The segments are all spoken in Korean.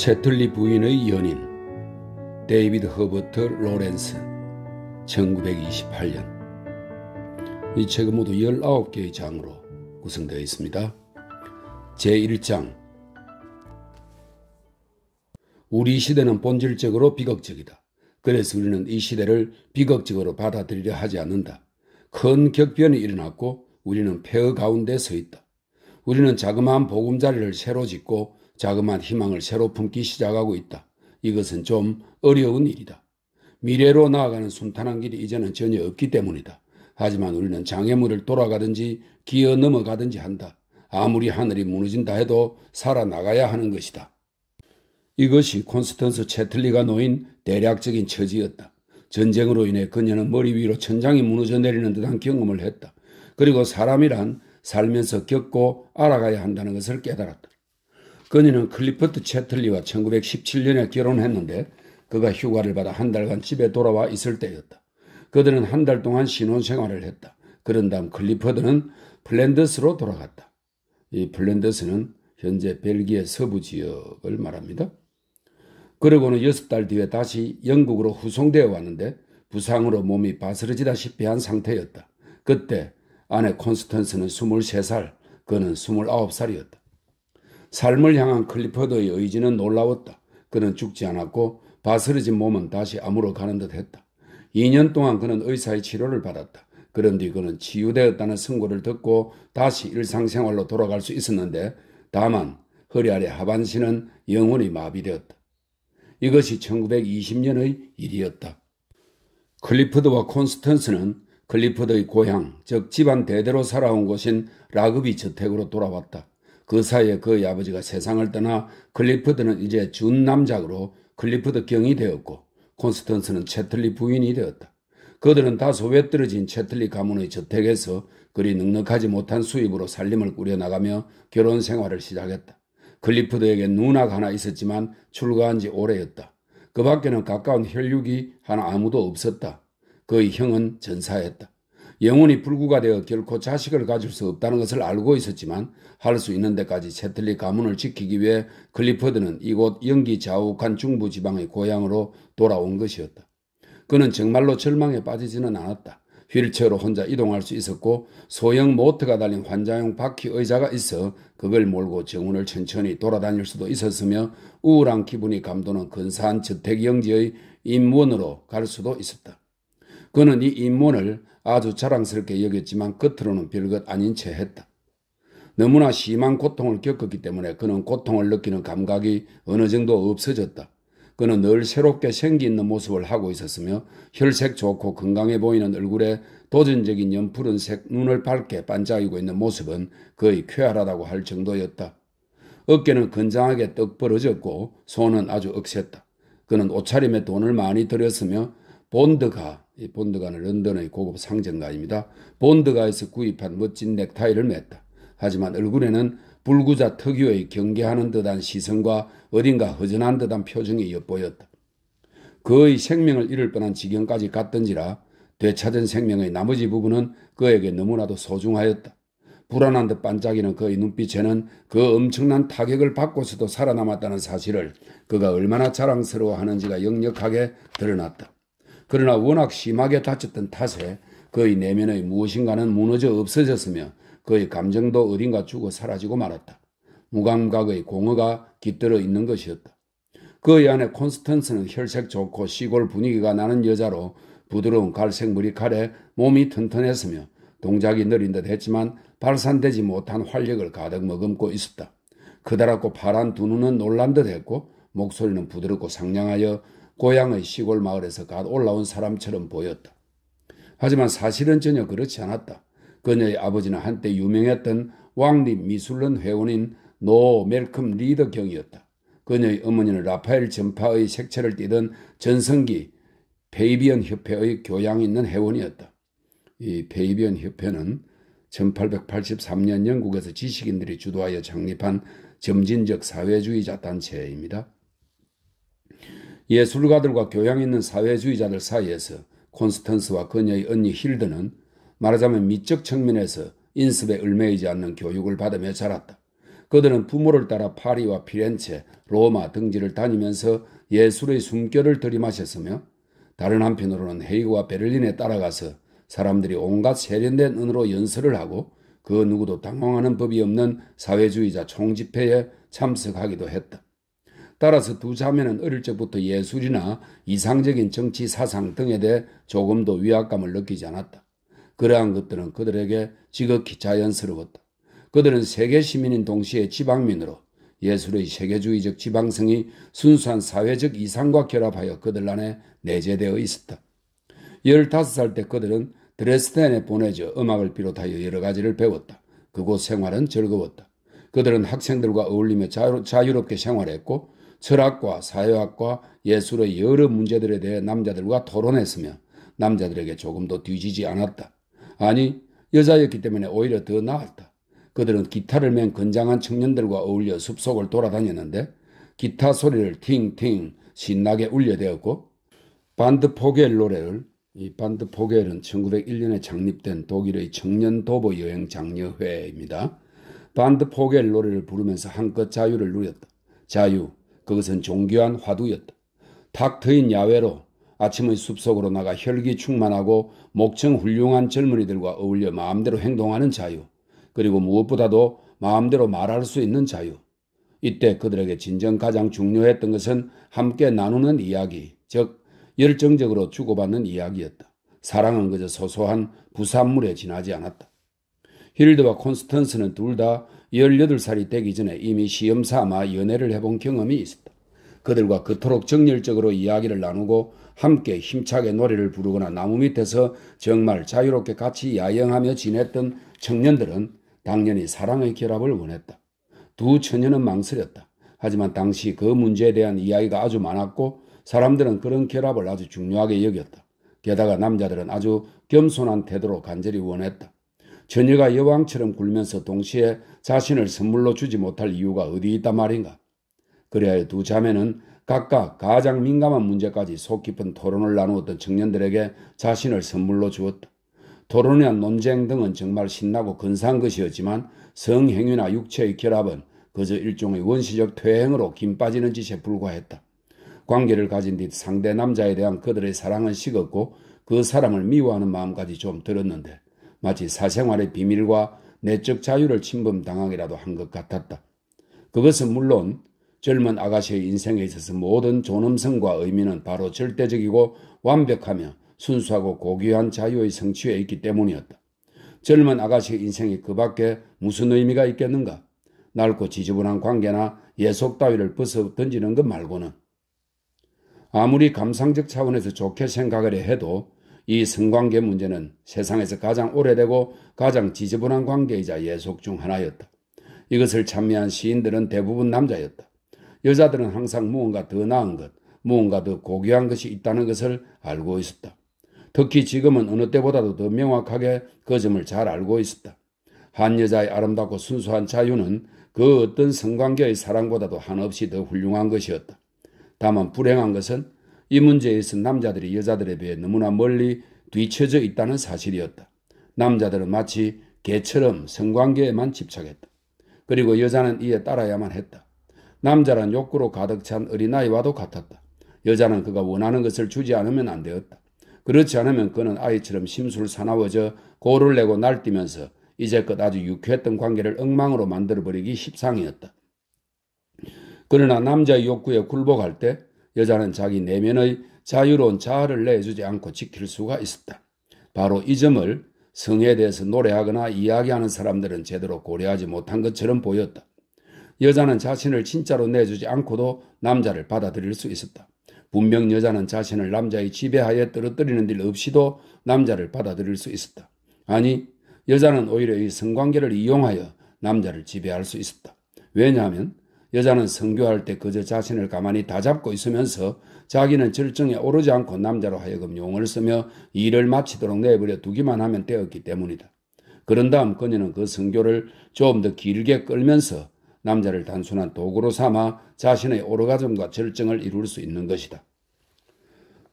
채틀리 부인의 연인 데이비드 허버트 로렌스 1928년 이 책은 모두 19개의 장으로 구성되어 있습니다. 제1장 우리 시대는 본질적으로 비극적이다. 그래서 우리는 이 시대를 비극적으로 받아들이려 하지 않는다. 큰 격변이 일어났고 우리는 폐허 가운데 서 있다. 우리는 자그마한 보금자리를 새로 짓고 자그마한 희망을 새로 품기 시작하고 있다. 이것은 좀 어려운 일이다. 미래로 나아가는 순탄한 길이 이제는 전혀 없기 때문이다. 하지만 우리는 장애물을 돌아가든지 기어 넘어가든지 한다. 아무리 하늘이 무너진다 해도 살아나가야 하는 것이다. 이것이 콘스턴스 채틀리가 놓인 대략적인 처지였다. 전쟁으로 인해 그녀는 머리 위로 천장이 무너져 내리는 듯한 경험을 했다. 그리고 사람이란 살면서 겪고 알아가야 한다는 것을 깨달았다. 그녀는 클리퍼트 채틀리와 1917년에 결혼했는데 그가 휴가를 받아 한 달간 집에 돌아와 있을 때였다. 그들은 한 달 동안 신혼생활을 했다. 그런 다음 클리퍼드는 플랜더스로 돌아갔다. 이 플랜더스는 현재 벨기에 서부 지역을 말합니다. 그러고는 여섯 달 뒤에 다시 영국으로 후송되어 왔는데 부상으로 몸이 바스러지다시피 한 상태였다. 그때 아내 콘스턴스는 23살, 그는 29살이었다. 삶을 향한 클리퍼드의 의지는 놀라웠다. 그는 죽지 않았고 바스러진 몸은 다시 암으로 가는 듯 했다. 2년 동안 그는 의사의 치료를 받았다. 그런 뒤 그는 치유되었다는 선고를 듣고 다시 일상생활로 돌아갈 수 있었는데 다만 허리 아래 하반신은 영원히 마비되었다. 이것이 1920년의 일이었다. 클리퍼드와 콘스턴스는 클리퍼드의 고향, 즉 집안 대대로 살아온 곳인 라그비 저택으로 돌아왔다. 그 사이에 그의 아버지가 세상을 떠나 클리프드는 이제 준남작으로 클리프드 경이 되었고 콘스턴스는 채틀리 부인이 되었다. 그들은 다소 외떨어진 채틀리 가문의 저택에서 그리 넉넉하지 못한 수입으로 살림을 꾸려나가며 결혼 생활을 시작했다. 클리프드에게 누나가 하나 있었지만 출가한 지 오래였다. 그 밖에는 가까운 혈육이 하나 아무도 없었다. 그의 형은 전사했다. 영혼이 불구가 되어 결코 자식을 가질 수 없다는 것을 알고 있었지만 할 수 있는 데까지 채틀리 가문을 지키기 위해 클리퍼드는 이곳 연기 자욱한 중부 지방의 고향으로 돌아온 것이었다. 그는 정말로 절망에 빠지지는 않았다. 휠체어로 혼자 이동할 수 있었고 소형 모터가 달린 환자용 바퀴 의자가 있어 그걸 몰고 정원을 천천히 돌아다닐 수도 있었으며 우울한 기분이 감도는 근사한 저택 영지의 임원으로갈 수도 있었다. 그는 이 인문을 아주 자랑스럽게 여겼지만 겉으로는 별것 아닌 채 했다. 너무나 심한 고통을 겪었기 때문에 그는 고통을 느끼는 감각이 어느 정도 없어졌다. 그는 늘 새롭게 생기 있는 모습을 하고 있었으며 혈색 좋고 건강해 보이는 얼굴에 도전적인 연푸른색 눈을 밝게 반짝이고 있는 모습은 거의 쾌활하다고 할 정도였다. 어깨는 건장하게 떡 벌어졌고 손은 아주 억셌다. 그는 옷차림에 돈을 많이 들였으며 본드가 이 본드가는 런던의 고급 상점가입니다. 본드가에서 구입한 멋진 넥타이를 맸다. 하지만 얼굴에는 불구자 특유의 경계하는 듯한 시선과 어딘가 허전한 듯한 표정이 엿보였다. 그의 생명을 잃을 뻔한 지경까지 갔던지라 되찾은 생명의 나머지 부분은 그에게 너무나도 소중하였다. 불안한 듯 반짝이는 그의 눈빛에는 그 엄청난 타격을 받고서도 살아남았다는 사실을 그가 얼마나 자랑스러워하는지가 역력하게 드러났다. 그러나 워낙 심하게 다쳤던 탓에 그의 내면의 무엇인가는 무너져 없어졌으며 그의 감정도 어딘가 죽어 사라지고 말았다. 무감각의 공허가 깃들어 있는 것이었다. 그의 아내 콘스턴스는 혈색 좋고 시골 분위기가 나는 여자로 부드러운 갈색 머리칼에 몸이 튼튼했으며 동작이 느린 듯 했지만 발산되지 못한 활력을 가득 머금고 있었다. 커다랗고 파란 두 눈은 놀란 듯 했고 목소리는 부드럽고 상냥하여 고향의 시골 마을에서 갓 올라온 사람처럼 보였다. 하지만 사실은 전혀 그렇지 않았다. 그녀의 아버지는 한때 유명했던 왕립 미술론 회원인 노 멜컴 리더 경이었다. 그녀의 어머니는 라파엘 전파의 색채를 띠던 전성기 페이비언 협회의 교양 있는 회원이었다. 이 페이비언 협회는 1883년 영국에서 지식인들이 주도하여 창립한 점진적 사회주의자 단체입니다. 예술가들과 교양 있는 사회주의자들 사이에서 콘스턴스와 그녀의 언니 힐드는 말하자면 미적 측면에서 인습에 얽매이지 않는 교육을 받으며 자랐다. 그들은 부모를 따라 파리와 피렌체, 로마 등지를 다니면서 예술의 숨결을 들이마셨으며 다른 한편으로는 헤이그와 베를린에 따라가서 사람들이 온갖 세련된 은으로 연설을 하고 그 누구도 당황하는 법이 없는 사회주의자 총집회에 참석하기도 했다. 따라서 두 자매는 어릴 적부터 예술이나 이상적인 정치 사상 등에 대해 조금도 위압감을 느끼지 않았다. 그러한 것들은 그들에게 지극히 자연스러웠다. 그들은 세계 시민인 동시에 지방민으로 예술의 세계주의적 지방성이 순수한 사회적 이상과 결합하여 그들 안에 내재되어 있었다. 15살 때 그들은 드레스덴에 보내져 음악을 비롯하여 여러 가지를 배웠다. 그곳 생활은 즐거웠다. 그들은 학생들과 어울리며 자유, 자유롭게 생활했고 철학과 사회학과 예술의 여러 문제들에 대해 남자들과 토론했으며 남자들에게 조금도 뒤지지 않았다. 아니, 여자였기 때문에 오히려 더 나았다. 그들은 기타를 맨 건장한 청년들과 어울려 숲속을 돌아다녔는데 기타 소리를 팅팅 신나게 울려대었고 반드 포겔 노래를 이 반드 포겔은 1901년에 창립된 독일의 청년 도보 여행 장려회입니다. 반드 포겔 노래를 부르면서 한껏 자유를 누렸다. 자유, 그것은 종교한 화두였다. 탁 트인 야외로 아침의 숲속으로 나가 혈기 충만하고 목청 훌륭한 젊은이들과 어울려 마음대로 행동하는 자유 그리고 무엇보다도 마음대로 말할 수 있는 자유 이때 그들에게 진정 가장 중요했던 것은 함께 나누는 이야기 즉 열정적으로 주고받는 이야기였다. 사랑은 그저 소소한 부산물에 지나지 않았다. 힐드와 콘스턴스는 둘다 18살이 되기 전에 이미 시험 삼아 연애를 해본 경험이 있었다. 그들과 그토록 정열적으로 이야기를 나누고 함께 힘차게 노래를 부르거나 나무 밑에서 정말 자유롭게 같이 야영하며 지냈던 청년들은 당연히 사랑의 결합을 원했다. 두 처녀는 망설였다. 하지만 당시 그 문제에 대한 이야기가 아주 많았고 사람들은 그런 결합을 아주 중요하게 여겼다. 게다가 남자들은 아주 겸손한 태도로 간절히 원했다. 처녀가 여왕처럼 굴면서 동시에 자신을 선물로 주지 못할 이유가 어디 있단 말인가. 그래야 두 자매는 각각 가장 민감한 문제까지 속 깊은 토론을 나누었던 청년들에게 자신을 선물로 주었다. 토론이나 논쟁 등은 정말 신나고 근사한 것이었지만 성행위나 육체의 결합은 그저 일종의 원시적 퇴행으로 김 빠지는 짓에 불과했다. 관계를 가진 뒤 상대 남자에 대한 그들의 사랑은 식었고 그 사람을 미워하는 마음까지 좀 들었는데 마치 사생활의 비밀과 내적 자유를 침범당하기라도 한 것 같았다. 그것은 물론 젊은 아가씨의 인생에 있어서 모든 존엄성과 의미는 바로 절대적이고 완벽하며 순수하고 고귀한 자유의 성취에 있기 때문이었다. 젊은 아가씨의 인생이 그 밖에 무슨 의미가 있겠는가? 낡고 지저분한 관계나 예속 따위를 벗어 던지는 것 말고는 아무리 감상적 차원에서 좋게 생각을 해도 이 성관계 문제는 세상에서 가장 오래되고 가장 지저분한 관계이자 예속 중 하나였다. 이것을 참여한 시인들은 대부분 남자였다. 여자들은 항상 무언가 더 나은 것, 무언가 더 고귀한 것이 있다는 것을 알고 있었다. 특히 지금은 어느 때보다도 더 명확하게 그 점을 잘 알고 있었다. 한 여자의 아름답고 순수한 자유는 그 어떤 성관계의 사랑보다도 한없이 더 훌륭한 것이었다. 다만 불행한 것은 이 문제에서 남자들이 여자들에 비해 너무나 멀리 뒤쳐져 있다는 사실이었다. 남자들은 마치 개처럼 성관계에만 집착했다. 그리고 여자는 이에 따라야만 했다. 남자란 욕구로 가득 찬 어린아이와도 같았다. 여자는 그가 원하는 것을 주지 않으면 안 되었다. 그렇지 않으면 그는 아이처럼 심술사나워져 고를 내고 날뛰면서 이제껏 아주 유쾌했던 관계를 엉망으로 만들어버리기 십상이었다. 그러나 남자의 욕구에 굴복할 때 여자는 자기 내면의 자유로운 자아를 내주지 않고 지킬 수가 있었다. 바로 이 점을 성에 대해서 노래하거나 이야기하는 사람들은 제대로 고려하지 못한 것처럼 보였다. 여자는 자신을 진짜로 내주지 않고도 남자를 받아들일 수 있었다. 분명 여자는 자신을 남자의 지배하에 떨어뜨리는 일 없이도 남자를 받아들일 수 있었다. 아니, 여자는 오히려 이 성관계를 이용하여 남자를 지배할 수 있었다. 왜냐하면 여자는 성교할 때 그저 자신을 가만히 다잡고 있으면서 자기는 절정에 오르지 않고 남자로 하여금 용을 쓰며 일을 마치도록 내버려 두기만 하면 되었기 때문이다. 그런 다음 그녀는 그 성교를 조금 더 길게 끌면서 남자를 단순한 도구로 삼아 자신의 오르가즘과 절정을 이룰 수 있는 것이다.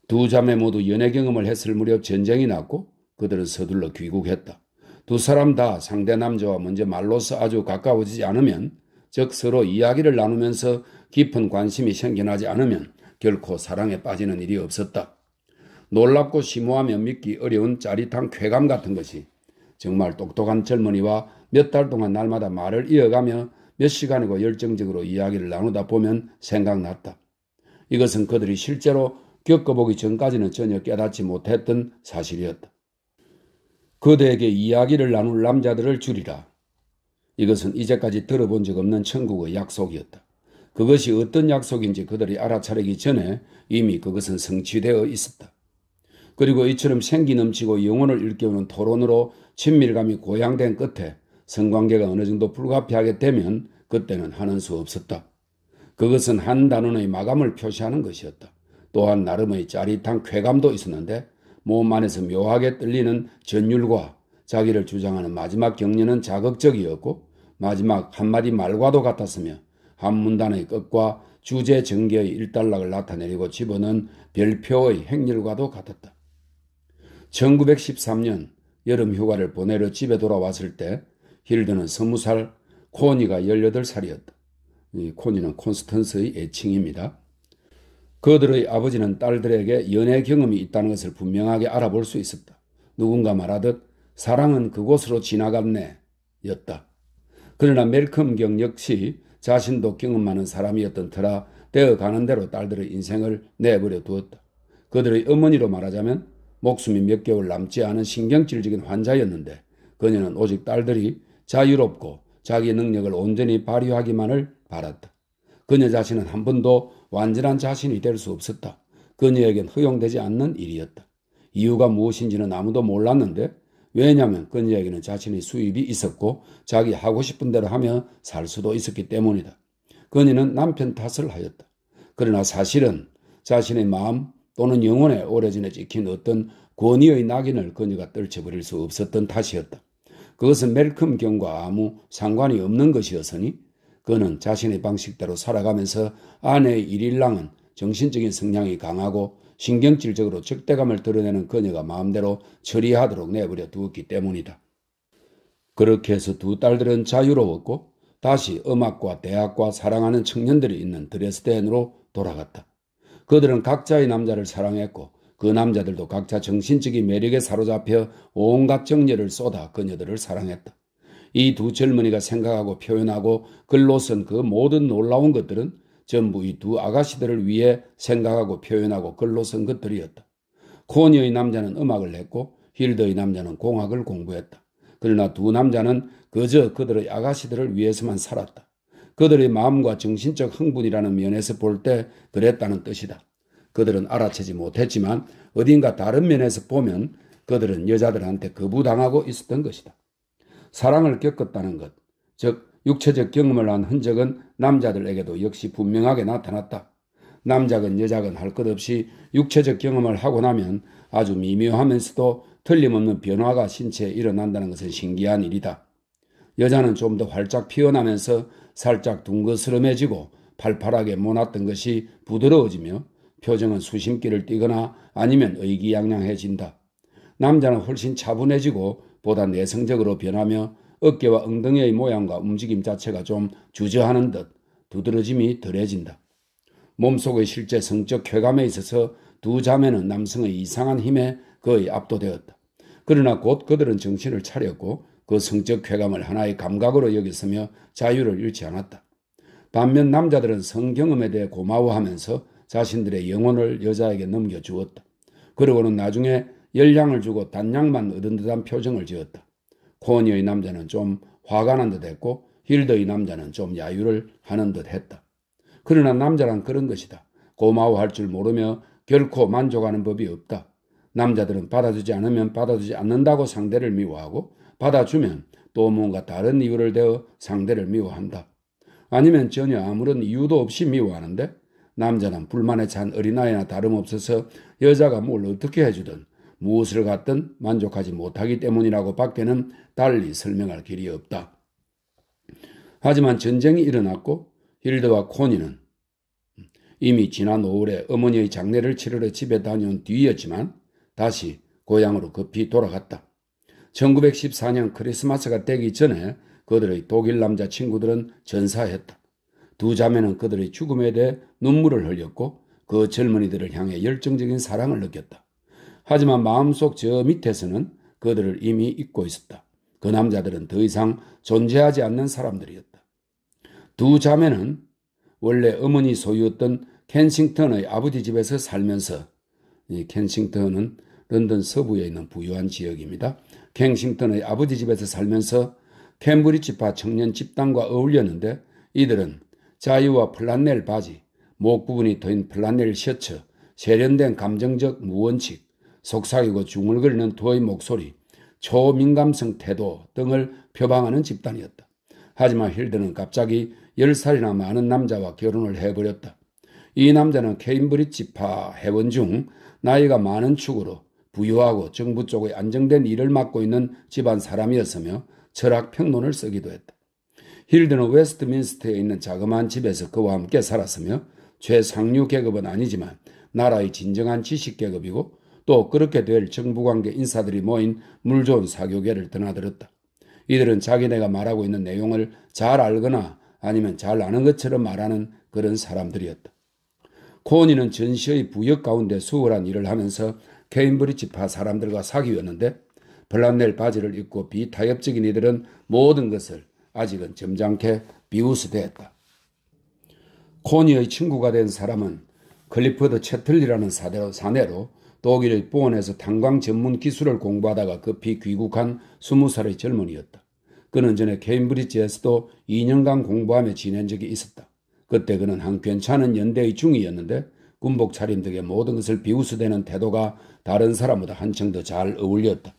두 자매 모두 연애 경험을 했을 무렵 전쟁이 났고 그들은 서둘러 귀국했다. 두 사람 다 상대 남자와 먼저 말로서 아주 가까워지지 않으면 즉 서로 이야기를 나누면서 깊은 관심이 생겨나지 않으면 결코 사랑에 빠지는 일이 없었다. 놀랍고 심오하며 믿기 어려운 짜릿한 쾌감 같은 것이 정말 똑똑한 젊은이와 몇 달 동안 날마다 말을 이어가며 몇 시간이고 열정적으로 이야기를 나누다 보면 생각났다. 이것은 그들이 실제로 겪어보기 전까지는 전혀 깨닫지 못했던 사실이었다. 그대에게 이야기를 나눌 남자들을 줄이라. 이것은 이제까지 들어본 적 없는 천국의 약속이었다. 그것이 어떤 약속인지 그들이 알아차리기 전에 이미 그것은 성취되어 있었다. 그리고 이처럼 생기 넘치고 영혼을 일깨우는 토론으로 친밀감이 고양된 끝에 성관계가 어느 정도 불가피하게 되면 그때는 하는 수 없었다. 그것은 한 단원의 마감을 표시하는 것이었다. 또한 나름의 짜릿한 쾌감도 있었는데 몸 안에서 묘하게 떨리는 전율과 자기를 주장하는 마지막 격려는 자극적이었고 마지막 한마디 말과도 같았으며 한 문단의 끝과 주제 전개의 일단락을 나타내리고 집어넣은 별표의 행렬과도 같았다. 1913년 여름 휴가를 보내러 집에 돌아왔을 때 힐드는 20살, 코니가 18살이었다. 코니는 콘스턴스의 애칭입니다. 그들의 아버지는 딸들에게 연애 경험이 있다는 것을 분명하게 알아볼 수 있었다. 누군가 말하듯 사랑은 그곳으로 지나갔네 였다. 그러나 멜컴 경 역시 자신도 경험 많은 사람이었던 터라 되어 가는 대로 딸들의 인생을 내버려 두었다. 그들의 어머니로 말하자면 목숨이 몇 개월 남지 않은 신경질적인 환자였는데 그녀는 오직 딸들이 자유롭고 자기 능력을 온전히 발휘하기만을 바랐다. 그녀 자신은 한 번도 완전한 자신이 될 수 없었다. 그녀에겐 허용되지 않는 일이었다. 이유가 무엇인지는 아무도 몰랐는데 왜냐하면 그건 이야기는 자신의 수입이 있었고 자기 하고 싶은 대로 하며 살 수도 있었기 때문이다. 건이는 남편 탓을 하였다. 그러나 사실은 자신의 마음 또는 영혼에 오래전에 찍힌 어떤 권위의 낙인을 그녀가 떨쳐버릴 수 없었던 탓이었다. 그것은 멜컴 경과 아무 상관이 없는 것이었으니 그는 자신의 방식대로 살아가면서 아내의 일일랑은 정신적인 성향이 강하고 신경질적으로 적대감을 드러내는 그녀가 마음대로 처리하도록 내버려 두었기 때문이다. 그렇게 해서 두 딸들은 자유로웠고 다시 음악과 대학과 사랑하는 청년들이 있는 드레스덴으로 돌아갔다. 그들은 각자의 남자를 사랑했고 그 남자들도 각자 정신적인 매력에 사로잡혀 온갖 정열을 쏟아 그녀들을 사랑했다. 이 두 젊은이가 생각하고 표현하고 글로 쓴 그 모든 놀라운 것들은 전부 이 두 아가씨들을 위해 생각하고 표현하고 글로 쓴 것들이었다. 코니의 남자는 음악을 했고 힐더의 남자는 공학을 공부했다. 그러나 두 남자는 그저 그들의 아가씨들을 위해서만 살았다. 그들의 마음과 정신적 흥분이라는 면에서 볼 때 그랬다는 뜻이다. 그들은 알아채지 못했지만 어딘가 다른 면에서 보면 그들은 여자들한테 거부당하고 있었던 것이다. 사랑을 겪었다는 것, 즉 육체적 경험을 한 흔적은 남자들에게도 역시 분명하게 나타났다. 남자건 여자건 할것 없이 육체적 경험을 하고 나면 아주 미묘하면서도 틀림없는 변화가 신체에 일어난다는 것은 신기한 일이다. 여자는 좀 더 활짝 피어나면서 살짝 둥그스름해지고 팔팔하게 모났던 것이 부드러워지며 표정은 수심기를 띠거나 아니면 의기양양해진다. 남자는 훨씬 차분해지고 보다 내성적으로 변하며 어깨와 엉덩이의 모양과 움직임 자체가 좀 주저하는 듯 두드러짐이 덜해진다. 몸속의 실제 성적 쾌감에 있어서 두 자매는 남성의 이상한 힘에 거의 압도되었다. 그러나 곧 그들은 정신을 차렸고 그 성적 쾌감을 하나의 감각으로 여겼으며 자유를 잃지 않았다. 반면 남자들은 성경험에 대해 고마워하면서 자신들의 영혼을 여자에게 넘겨주었다. 그러고는 나중에 열량을 주고 단량만 얻은 듯한 표정을 지었다. 호니의 남자는 좀 화가 난 듯 했고 힐더의 남자는 좀 야유를 하는 듯 했다. 그러나 남자란 그런 것이다. 고마워할 줄 모르며 결코 만족하는 법이 없다. 남자들은 받아주지 않으면 받아주지 않는다고 상대를 미워하고 받아주면 또 뭔가 다른 이유를 대어 상대를 미워한다. 아니면 전혀 아무런 이유도 없이 미워하는데 남자는 불만에 찬 어린아이나 다름없어서 여자가 뭘 어떻게 해주든 무엇을 갖든 만족하지 못하기 때문이라고 밖에는 달리 설명할 길이 없다. 하지만 전쟁이 일어났고 힐드와 코니는 이미 지난 5월에 어머니의 장례를 치르러 집에 다녀온 뒤였지만 다시 고향으로 급히 돌아갔다. 1914년 크리스마스가 되기 전에 그들의 독일 남자 친구들은 전사했다. 두 자매는 그들의 죽음에 대해 눈물을 흘렸고 그 젊은이들을 향해 열정적인 사랑을 느꼈다. 하지만 마음속 저 밑에서는 그들을 이미 잊고 있었다. 그 남자들은 더 이상 존재하지 않는 사람들이었다. 두 자매는 원래 어머니 소유였던 켄싱턴의 아버지 집에서 살면서 이 켄싱턴은 런던 서부에 있는 부유한 지역입니다. 켄싱턴의 아버지 집에서 살면서 캠브리지파 청년 집단과 어울렸는데 이들은 자유와 플란넬 바지, 목 부분이 트인 플란넬 셔츠, 세련된 감정적 무원칙, 속삭이고 중얼거리는 두의 목소리, 초민감성 태도 등을 표방하는 집단이었다. 하지만 힐드는 갑자기 10살이나 많은 남자와 결혼을 해버렸다. 이 남자는 케임브리지파 회원 중 나이가 많은 축으로 부유하고 정부 쪽의 안정된 일을 맡고 있는 집안 사람이었으며 철학 평론을 쓰기도 했다. 힐드는 웨스트민스터에 있는 자그마한 집에서 그와 함께 살았으며 최상류 계급은 아니지만 나라의 진정한 지식 계급이고 또 그렇게 될 정부관계 인사들이 모인 물 좋은 사교계를 드나들었다. 이들은 자기네가 말하고 있는 내용을 잘 알거나 아니면 잘 아는 것처럼 말하는 그런 사람들이었다. 코니는 전시의 부역 가운데 수월한 일을 하면서 케인브리지파 사람들과 사귀었는데 블란넬 바지를 입고 비타협적인 이들은 모든 것을 아직은 점잖게 비웃스대했다 코니의 친구가 된 사람은 클리퍼드 채틀리라는 사대로, 사내로 독일 의 보원에서 탄광 전문 기술을 공부하다가 급히 귀국한 20살의 젊은이였다. 그는 전에 케임브리지에서도 2년간 공부하며 지낸 적이 있었다. 그때 그는 한 괜찮은 연대의 중이었는데 군복 차림 등의 모든 것을 비웃어대는 태도가 다른 사람보다 한층 더 잘 어울렸다.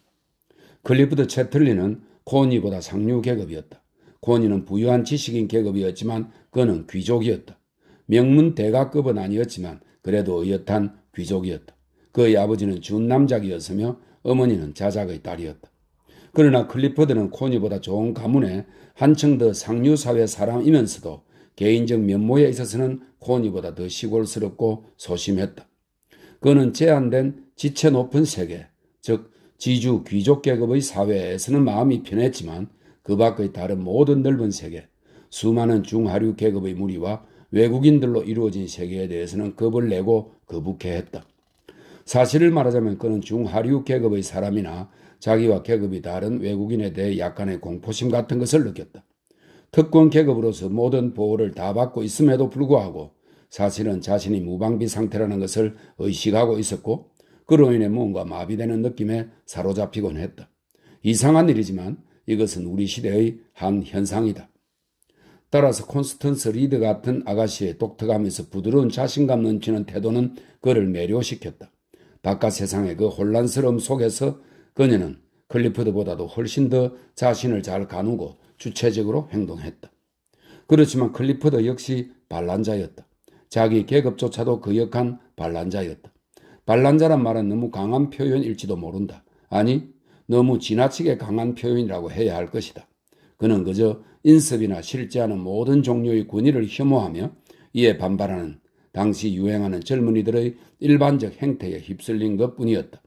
클리프드 채틀리는 코니보다 상류 계급이었다. 코니는 부유한 지식인 계급이었지만 그는 귀족이었다. 명문 대가급은 아니었지만 그래도 의젓한 귀족이었다. 그의 아버지는 준남작이었으며 어머니는 자작의 딸이었다. 그러나 클리퍼드는 코니보다 좋은 가문에 한층 더 상류사회 사람이면서도 개인적 면모에 있어서는 코니보다 더 시골스럽고 소심했다. 그는 제한된 지체 높은 세계, 즉 지주 귀족 계급의 사회에서는 마음이 편했지만 그 밖의 다른 모든 넓은 세계, 수많은 중하류 계급의 무리와 외국인들로 이루어진 세계에 대해서는 겁을 내고 거북해했다. 사실을 말하자면 그는 중하류 계급의 사람이나 자기와 계급이 다른 외국인에 대해 약간의 공포심 같은 것을 느꼈다. 특권 계급으로서 모든 보호를 다 받고 있음에도 불구하고 사실은 자신이 무방비 상태라는 것을 의식하고 있었고 그로 인해 뭔가 마비되는 느낌에 사로잡히곤 했다. 이상한 일이지만 이것은 우리 시대의 한 현상이다. 따라서 콘스턴스 리드 같은 아가씨의 독특함에서 부드러운 자신감 넘치는 태도는 그를 매료시켰다. 바깥 세상의 그 혼란스러움 속에서 그녀는 클리포드보다도 훨씬 더 자신을 잘 가누고 주체적으로 행동했다. 그렇지만 클리포드 역시 반란자였다. 자기 계급조차도 거 그 역한 반란자였다. 반란자란 말은 너무 강한 표현일지도 모른다. 아니, 너무 지나치게 강한 표현이라고 해야 할 것이다. 그는 그저 인습이나 실제하는 모든 종류의 권위를 혐오하며 이에 반발하는 당시 유행하는 젊은이들의 일반적 행태에 휩쓸린 것 뿐이었다.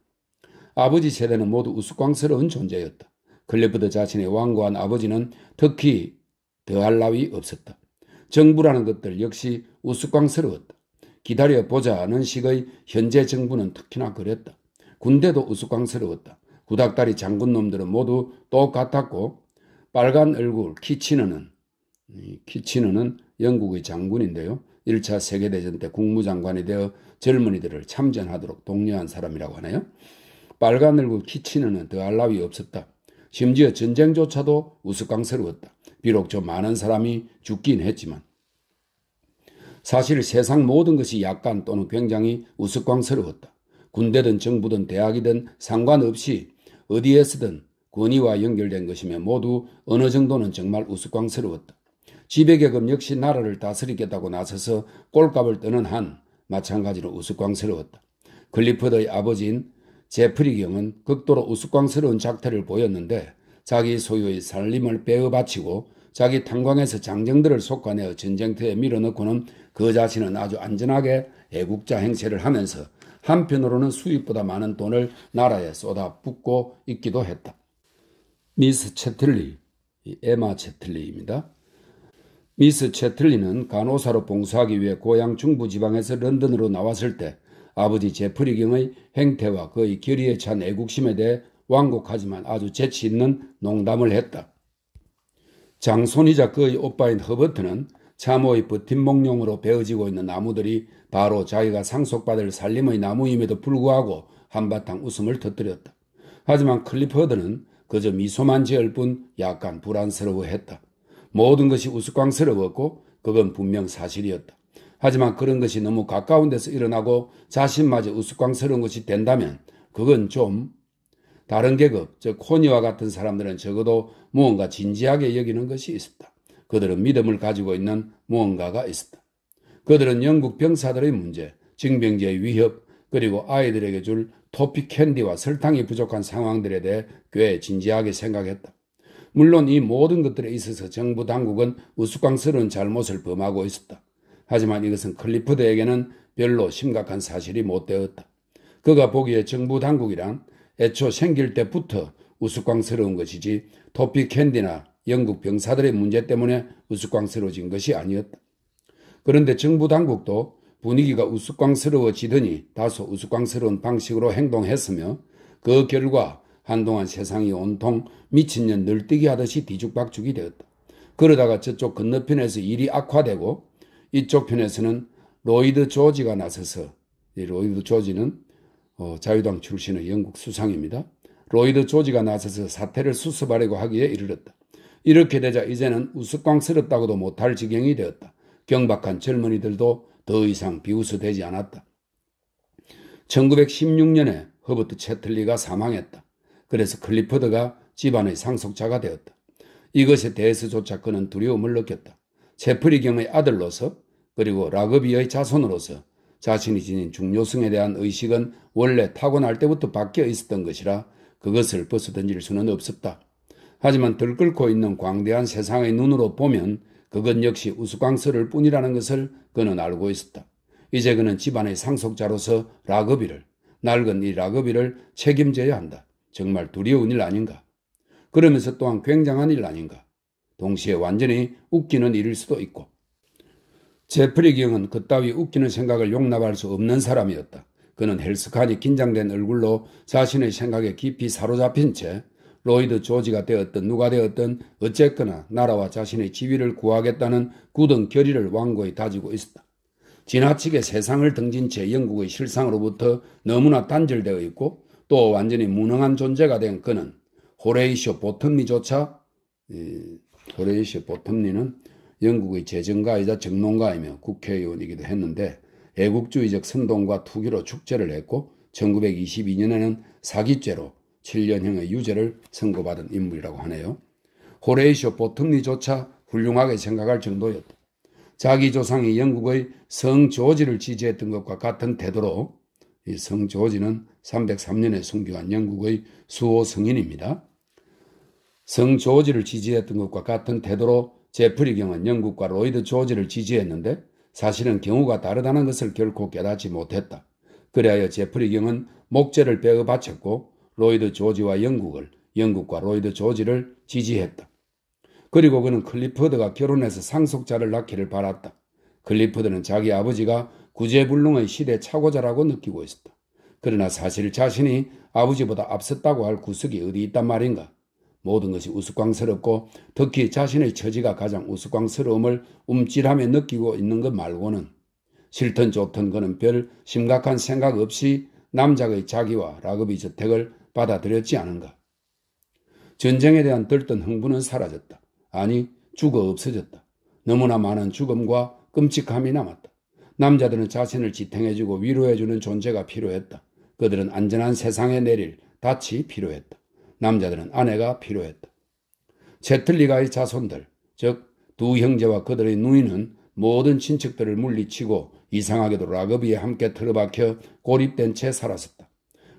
아버지 세대는 모두 우스꽝스러운 존재였다. 클리프드 자신의 완고한 아버지는 특히 더할 나위 없었다. 정부라는 것들 역시 우스꽝스러웠다. 기다려보자는 식의 현재 정부는 특히나 그랬다. 군대도 우스꽝스러웠다. 구닥다리 장군놈들은 모두 똑같았고 빨간 얼굴 키치너는 키치너는 영국의 장군인데요. 1차 세계대전 때 국무장관이 되어 젊은이들을 참전하도록 독려한 사람이라고 하네요. 빨간 얼굴 키치는 더할 나위 없었다. 심지어 전쟁조차도 우스꽝스러웠다. 비록 저 많은 사람이 죽긴 했지만 사실 세상 모든 것이 약간 또는 굉장히 우스꽝스러웠다. 군대든 정부든 대학이든 상관없이 어디에서든 권위와 연결된 것이며 모두 어느 정도는 정말 우스꽝스러웠다. 지배계급 역시 나라를 다스리겠다고 나서서 꼴값을 뜨는 한 마찬가지로 우스꽝스러웠다. 클리퍼드의 아버지인 제프리 경은 극도로 우스꽝스러운 작태를 보였는데 자기 소유의 살림을 빼어바치고 자기 탄광에서 장정들을 속아내어 전쟁터에 밀어넣고는 그 자신은 아주 안전하게 애국자 행세를 하면서 한편으로는 수입보다 많은 돈을 나라에 쏟아붓고 있기도 했다. 미스 채틀리, 에마 채틀리입니다. 미스 채틀리는 간호사로 봉사하기 위해 고향 중부지방에서 런던으로 나왔을 때 아버지 제프리 경의 행태와 그의 결의에 찬 애국심에 대해 완곡하지만 아주 재치 있는 농담을 했다. 장손이자 그의 오빠인 허버트는 참호의 버팀목용으로 베어지고 있는 나무들이 바로 자기가 상속받을 살림의 나무임에도 불구하고 한바탕 웃음을 터뜨렸다. 하지만 클리퍼드는 그저 미소만 지을 뿐 약간 불안스러워했다. 모든 것이 우스꽝스러웠고 그건 분명 사실이었다. 하지만 그런 것이 너무 가까운 데서 일어나고 자신마저 우스꽝스러운 것이 된다면 그건 좀 다른 계급, 즉 코니와 같은 사람들은 적어도 무언가 진지하게 여기는 것이 있었다. 그들은 믿음을 가지고 있는 무언가가 있었다. 그들은 영국 병사들의 문제, 징병제의 위협, 그리고 아이들에게 줄 토피 캔디와 설탕이 부족한 상황들에 대해 꽤 진지하게 생각했다. 물론 이 모든 것들에 있어서 정부 당국은 우스꽝스러운 잘못을 범하고 있었다. 하지만 이것은 클리프드에게는 별로 심각한 사실이 못 되었다. 그가 보기에 정부 당국이란 애초 생길 때부터 우스꽝스러운 것이지 토피 캔디나 영국 병사들의 문제 때문에 우스꽝스러워진 것이 아니었다. 그런데 정부 당국도 분위기가 우스꽝스러워지더니 다소 우스꽝스러운 방식으로 행동했으며 그 결과 한동안 세상이 온통 미친년 늘뛰기 하듯이 뒤죽박죽이 되었다. 그러다가 저쪽 건너편에서 일이 악화되고 이쪽 편에서는 로이드 조지가 나서서 이 로이드 조지는 어, 자유당 출신의 영국 수상입니다. 로이드 조지가 나서서 사태를 수습하려고 하기에 이르렀다. 이렇게 되자 이제는 우스꽝스럽다고도 못할 지경이 되었다. 경박한 젊은이들도 더 이상 비웃어대지 않았다. 1916년에 허버트 채틀리가 사망했다. 그래서 클리퍼드가 집안의 상속자가 되었다. 이것에 대해서조차 그는 두려움을 느꼈다. 채프리 경의 아들로서 그리고 라그비의 자손으로서 자신이 지닌 중요성에 대한 의식은 원래 타고날 때부터 바뀌어 있었던 것이라 그것을 벗어던질 수는 없었다. 하지만 들끓고 있는 광대한 세상의 눈으로 보면 그것 역시 우스꽝스러 뿐이라는 것을 그는 알고 있었다. 이제 그는 집안의 상속자로서 라그비를 낡은 이 라그비를 책임져야 한다. 정말 두려운 일 아닌가? 그러면서 또한 굉장한 일 아닌가? 동시에 완전히 웃기는 일일 수도 있고. 제프리 경은 그따위 웃기는 생각을 용납할 수 없는 사람이었다. 그는 헬스칸이 긴장된 얼굴로 자신의 생각에 깊이 사로잡힌 채 로이드 조지가 되었든 누가 되었든 어쨌거나 나라와 자신의 지위를 구하겠다는 굳은 결의를 완고히 다지고 있었다. 지나치게 세상을 등진 채 영국의 실상으로부터 너무나 단절되어 있고 또 완전히 무능한 존재가 된 그는 호레이쇼 보텀리조차 호레이쇼 보텀리는 영국의 재정가이자 정론가이며 국회의원이기도 했는데 애국주의적 선동과 투기로 축제를 했고 1922년에는 사기죄로 7년형의 유죄를 선고받은 인물이라고 하네요. 호레이쇼 보텀리조차 훌륭하게 생각할 정도였다. 자기 조상이 영국의 성조지를 지지했던 것과 같은 태도로 이 성조지는 303년에 순교한 영국의 수호 성인입니다. 성 조지를 지지했던 것과 같은 태도로 제프리 경은 영국과 로이드 조지를 지지했는데 사실은 경우가 다르다는 것을 결코 깨닫지 못했다. 그래하여 제프리 경은 목재를 빼어 바쳤고 로이드 조지와 영국을 영국과 로이드 조지를 지지했다. 그리고 그는 클리퍼드가 결혼해서 상속자를 낳기를 바랐다. 클리퍼드는 자기 아버지가 구제불능의 시대 착오자라고 느끼고 있었다. 그러나 사실 자신이 아버지보다 앞섰다고 할 구석이 어디 있단 말인가? 모든 것이 우스꽝스럽고 특히 자신의 처지가 가장 우스꽝스러움을 움찔하며 느끼고 있는 것 말고는 싫든 좋든 그는 별 심각한 생각 없이 남자의 자기와 라그비 저택을 받아들였지 않은가. 전쟁에 대한 들뜬 흥분은 사라졌다. 아니, 죽어 없어졌다. 너무나 많은 죽음과 끔찍함이 남았다. 남자들은 자신을 지탱해주고 위로해주는 존재가 필요했다. 그들은 안전한 세상에 내릴 닻이 필요했다. 남자들은 아내가 필요했다. 채틀리가의 자손들, 즉 두 형제와 그들의 누이는 모든 친척들을 물리치고 이상하게도 라그비에 함께 틀어박혀 고립된 채 살았었다.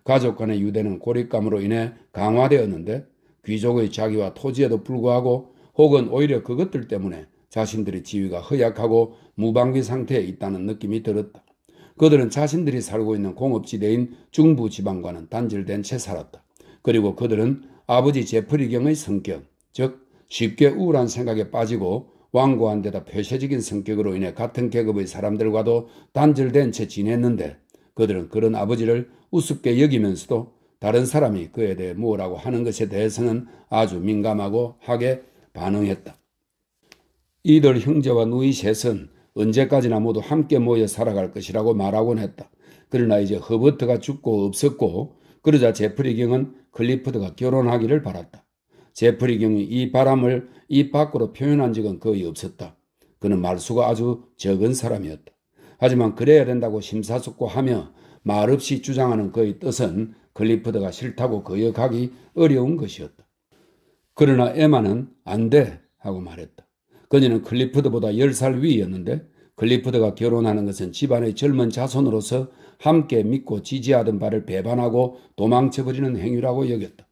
가족 간의 유대는 고립감으로 인해 강화되었는데 귀족의 자기와 토지에도 불구하고 혹은 오히려 그것들 때문에 자신들의 지위가 허약하고 무방비 상태에 있다는 느낌이 들었다. 그들은 자신들이 살고 있는 공업지대인 중부 지방과는 단절된 채 살았다. 그리고 그들은 아버지 제프리경의 성격, 즉 쉽게 우울한 생각에 빠지고 완고한 데다 폐쇄적인 성격으로 인해 같은 계급의 사람들과도 단절된 채 지냈는데 그들은 그런 아버지를 우습게 여기면서도 다른 사람이 그에 대해 뭐라고 하는 것에 대해서는 아주 민감하고 하게 반응했다. 이들 형제와 누이 셋은 언제까지나 모두 함께 모여 살아갈 것이라고 말하곤 했다. 그러나 이제 허버트가 죽고 없었고 그러자 제프리 경은 클리퍼드가 결혼하기를 바랐다. 제프리 경이 이 바람을 입 밖으로 표현한 적은 거의 없었다. 그는 말수가 아주 적은 사람이었다. 하지만 그래야 된다고 심사숙고하며 말없이 주장하는 그의 뜻은 클리퍼드가 싫다고 거역하기 어려운 것이었다. 그러나 에마는 안돼 하고 말했다. 그녀는 클리프드보다 10살 위였는데 클리프드가 결혼하는 것은 집안의 젊은 자손으로서 함께 믿고 지지하던 바를 배반하고 도망쳐버리는 행위라고 여겼다.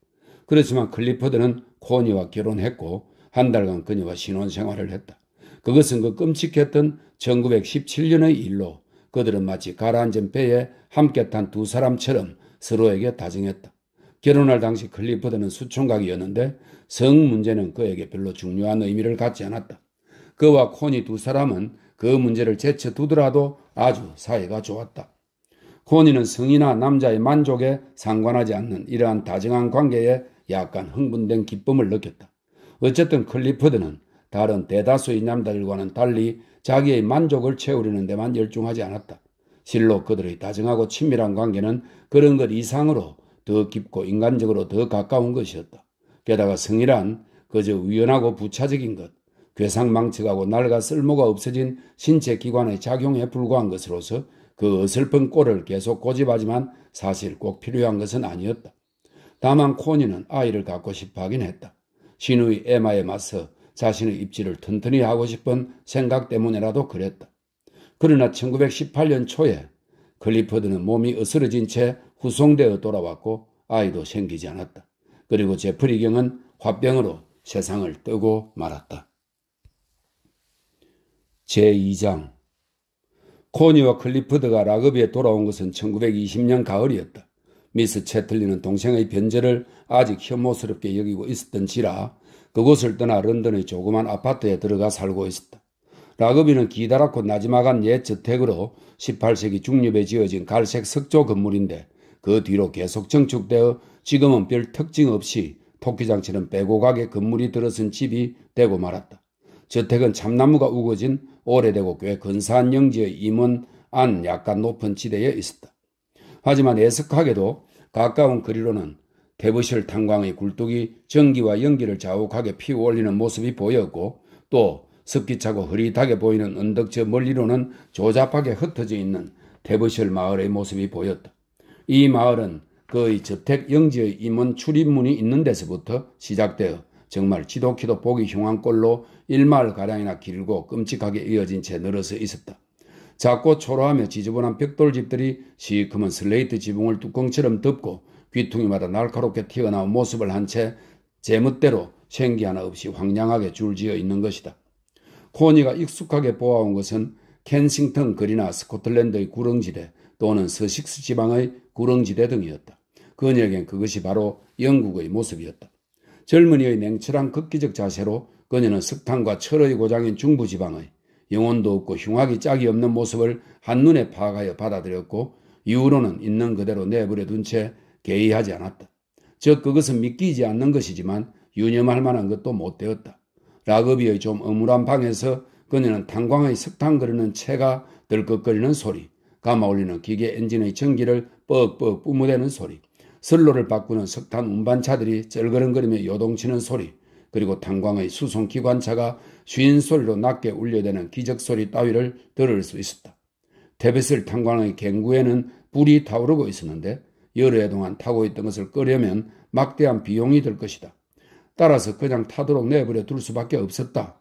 그렇지만 클리퍼드는 코니와 결혼했고 한 달간 그녀와 신혼생활을 했다. 그것은 그 끔찍했던 1917년의 일로 그들은 마치 가라앉은 배에 함께 탄 두 사람처럼 서로에게 다정했다. 결혼할 당시 클리퍼드는 수총각이었는데 성 문제는 그에게 별로 중요한 의미를 갖지 않았다. 그와 코니 두 사람은 그 문제를 제쳐두더라도 아주 사이가 좋았다. 코니는 성이나 남자의 만족에 상관하지 않는 이러한 다정한 관계에 약간 흥분된 기쁨을 느꼈다. 어쨌든 클리퍼드는 다른 대다수의 남들과는 자 달리 자기의 만족을 채우려는 데만 열중하지 않았다. 실로 그들의 다정하고 친밀한 관계는 그런 것 이상으로 더 깊고 인간적으로 더 가까운 것이었다. 게다가 성이란 그저 우연하고 부차적인 것, 괴상망측하고 낡아 쓸모가 없어진 신체 기관의 작용에 불과한 것으로서 그 어설픈 꼴을 계속 고집하지만 사실 꼭 필요한 것은 아니었다. 다만 코니는 아이를 갖고 싶어 하긴 했다. 신우의 에마에 맞서 자신의 입지를 튼튼히 하고 싶은 생각 때문에라도 그랬다. 그러나 1918년 초에 클리퍼드는 몸이 으스러진 채 후송되어 돌아왔고 아이도 생기지 않았다. 그리고 제프리경은 화병으로 세상을 뜨고 말았다. 제2장 코니와 클리프드가 라그비에 돌아온 것은 1920년 가을이었다. 미스 채틀리는 동생의 변제를 아직 혐오스럽게 여기고 있었던지라 그곳을 떠나 런던의 조그만 아파트에 들어가 살고 있었다. 라그비는 기다랗고 나지막한 옛 저택으로 18세기 중립에 지어진 갈색 석조 건물인데 그 뒤로 계속 정축되어 지금은 별 특징 없이 토끼장치는 빼곡하게 건물이 들어선 집이 되고 말았다. 저택은 참나무가 우거진 오래되고 꽤 근사한 영지의 임원 안 약간 높은 지대에 있었다. 하지만 애석하게도 가까운 거리로는 대부실 탄광의 굴뚝이 전기와 연기를 자욱하게 피워 올리는 모습이 보였고 또 습기차고 흐릿하게 보이는 언덕 저 멀리로는 조잡하게 흩어져 있는 대부실 마을의 모습이 보였다. 이 마을은 그의 저택 영지의 임원 출입문이 있는 데서부터 시작되어 정말 지독히도 보기 흉한 꼴로 일마일가량이나 길고 끔찍하게 이어진 채 늘어서 있었다. 작고 초라하며 지저분한 벽돌집들이 시커먼 슬레이트 지붕을 뚜껑처럼 덮고 귀퉁이마다 날카롭게 튀어나온 모습을 한 채 제멋대로 생기 하나 없이 황량하게 줄지어 있는 것이다. 코니가 익숙하게 보아온 것은 켄싱턴 거리나 스코틀랜드의 구렁지대 또는 서식스 지방의 구렁지대 등이었다. 그녀에겐 그것이 바로 영국의 모습이었다. 젊은이의 냉철한 극기적 자세로 그녀는 석탄과 철의 고장인 중부지방의 영혼도 없고 흉악이 짝이 없는 모습을 한눈에 파악하여 받아들였고 이후로는 있는 그대로 내버려 둔채 개의하지 않았다. 즉 그것은 믿기지 않는 것이지만 유념할 만한 것도 못 되었다. 라그비의 좀 어물한 방에서 그녀는 탄광의 석탄 그르는 채가 들컥거리는 소리, 감아올리는 기계 엔진의 전기를 뻑뻑 뿜어대는 소리, 선로를 바꾸는 석탄 운반차들이 쩔그름거리며 요동치는 소리, 그리고 탄광의 수송기관차가 쉰 소리로 낮게 울려대는 기적소리 따위를 들을 수 있었다. 태벳을 탄광의 갱구에는 불이 타오르고 있었는데 여러 해 동안 타고 있던 것을 끄려면 막대한 비용이 들 것이다. 따라서 그냥 타도록 내버려 둘 수밖에 없었다.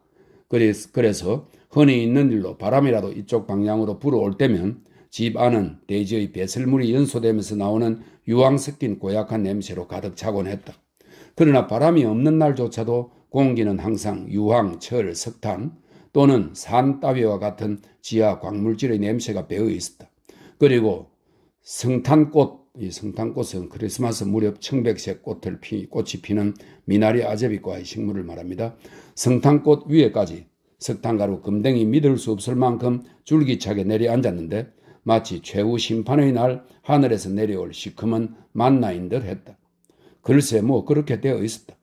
그래서 흔히 있는 일로 바람이라도 이쪽 방향으로 불어올 때면 집 안은 돼지의 배설물이 연소되면서 나오는 유황 섞인 고약한 냄새로 가득 차곤 했다. 그러나 바람이 없는 날조차도 공기는 항상 유황, 철, 석탄 또는 산 따위와 같은 지하 광물질의 냄새가 배어 있었다. 그리고 성탄꽃, 이 성탄꽃은 크리스마스 무렵 청백색 꽃을 피, 꽃이 피는 미나리 아제비과의 식물을 말합니다. 성탄꽃 위에까지 석탄가루 금댕이 믿을 수 없을 만큼 줄기차게 내려앉았는데 마치 최후 심판의 날 하늘에서 내려올 시큼은 만나인 듯 했다. 글쎄 뭐 그렇게 되어 있었다.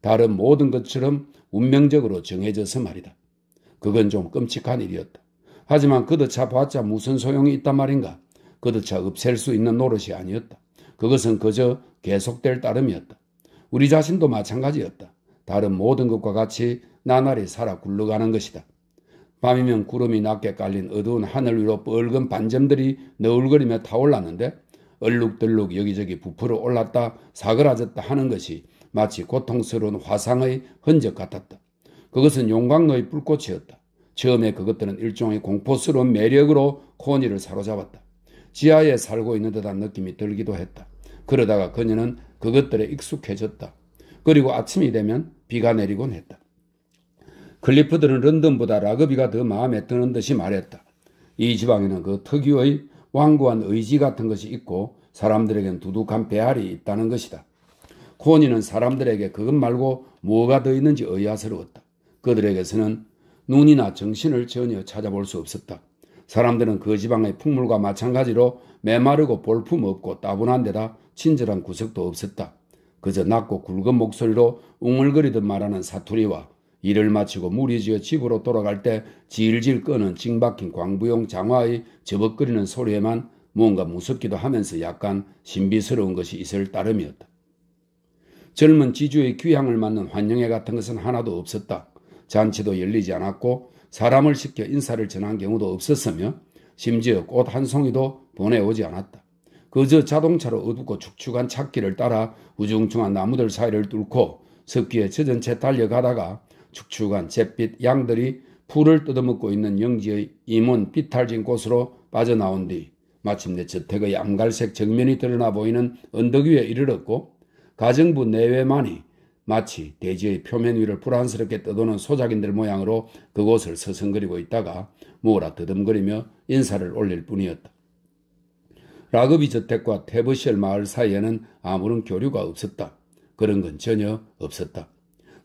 다른 모든 것처럼 운명적으로 정해져서 말이다. 그건 좀 끔찍한 일이었다. 하지만 그도차 봤자 무슨 소용이 있단 말인가? 그도차 없앨 수 있는 노릇이 아니었다. 그것은 그저 계속될 따름이었다. 우리 자신도 마찬가지였다. 다른 모든 것과 같이 나날이 살아 굴러가는 것이다. 밤이면 구름이 낮게 깔린 어두운 하늘 위로 뻘건 반점들이 너울거리며 타올랐는데 얼룩덜룩 여기저기 부풀어 올랐다 사그라졌다 하는 것이 마치 고통스러운 화상의 흔적 같았다. 그것은 용광로의 불꽃이었다. 처음에 그것들은 일종의 공포스러운 매력으로 코니를 사로잡았다. 지하에 살고 있는 듯한 느낌이 들기도 했다. 그러다가 그녀는 그것들에 익숙해졌다. 그리고 아침이 되면 비가 내리곤 했다. 클리프들은 런던보다 라그비가 더 마음에 드는 듯이 말했다. 이 지방에는 그 특유의 완고한 의지 같은 것이 있고 사람들에겐 두둑한 배알이 있다는 것이다. 코니는 사람들에게 그것 말고 뭐가 더 있는지 의아스러웠다. 그들에게서는 눈이나 정신을 전혀 찾아볼 수 없었다. 사람들은 그 지방의 풍물과 마찬가지로 메마르고 볼품없고 따분한 데다 친절한 구석도 없었다. 그저 낮고 굵은 목소리로 웅얼거리듯 말하는 사투리와 일을 마치고 무리지어 집으로 돌아갈 때 질질 끄는 징박힌 광부용 장화의 저벅거리는 소리에만 무언가 무섭기도 하면서 약간 신비스러운 것이 있을 따름이었다. 젊은 지주의 귀향을 맞는 환영회 같은 것은 하나도 없었다. 잔치도 열리지 않았고 사람을 시켜 인사를 전한 경우도 없었으며 심지어 꽃 한 송이도 보내오지 않았다. 그저 자동차로 어둡고 축축한 찾길을 따라 우중충한 나무들 사이를 뚫고 석기에 젖은 채 달려가다가 축축한 잿빛 양들이 풀을 뜯어먹고 있는 영지의 임은 비탈진 곳으로 빠져나온 뒤 마침내 저택의 암갈색 정면이 드러나 보이는 언덕 위에 이르렀고 가정부 내외만이 마치 대지의 표면 위를 불안스럽게 떠도는 소작인들 모양으로 그곳을 서성거리고 있다가 무어라 드듬거리며 인사를 올릴 뿐이었다. 라그비 저택과 테브셜 마을 사이에는 아무런 교류가 없었다. 그런 건 전혀 없었다.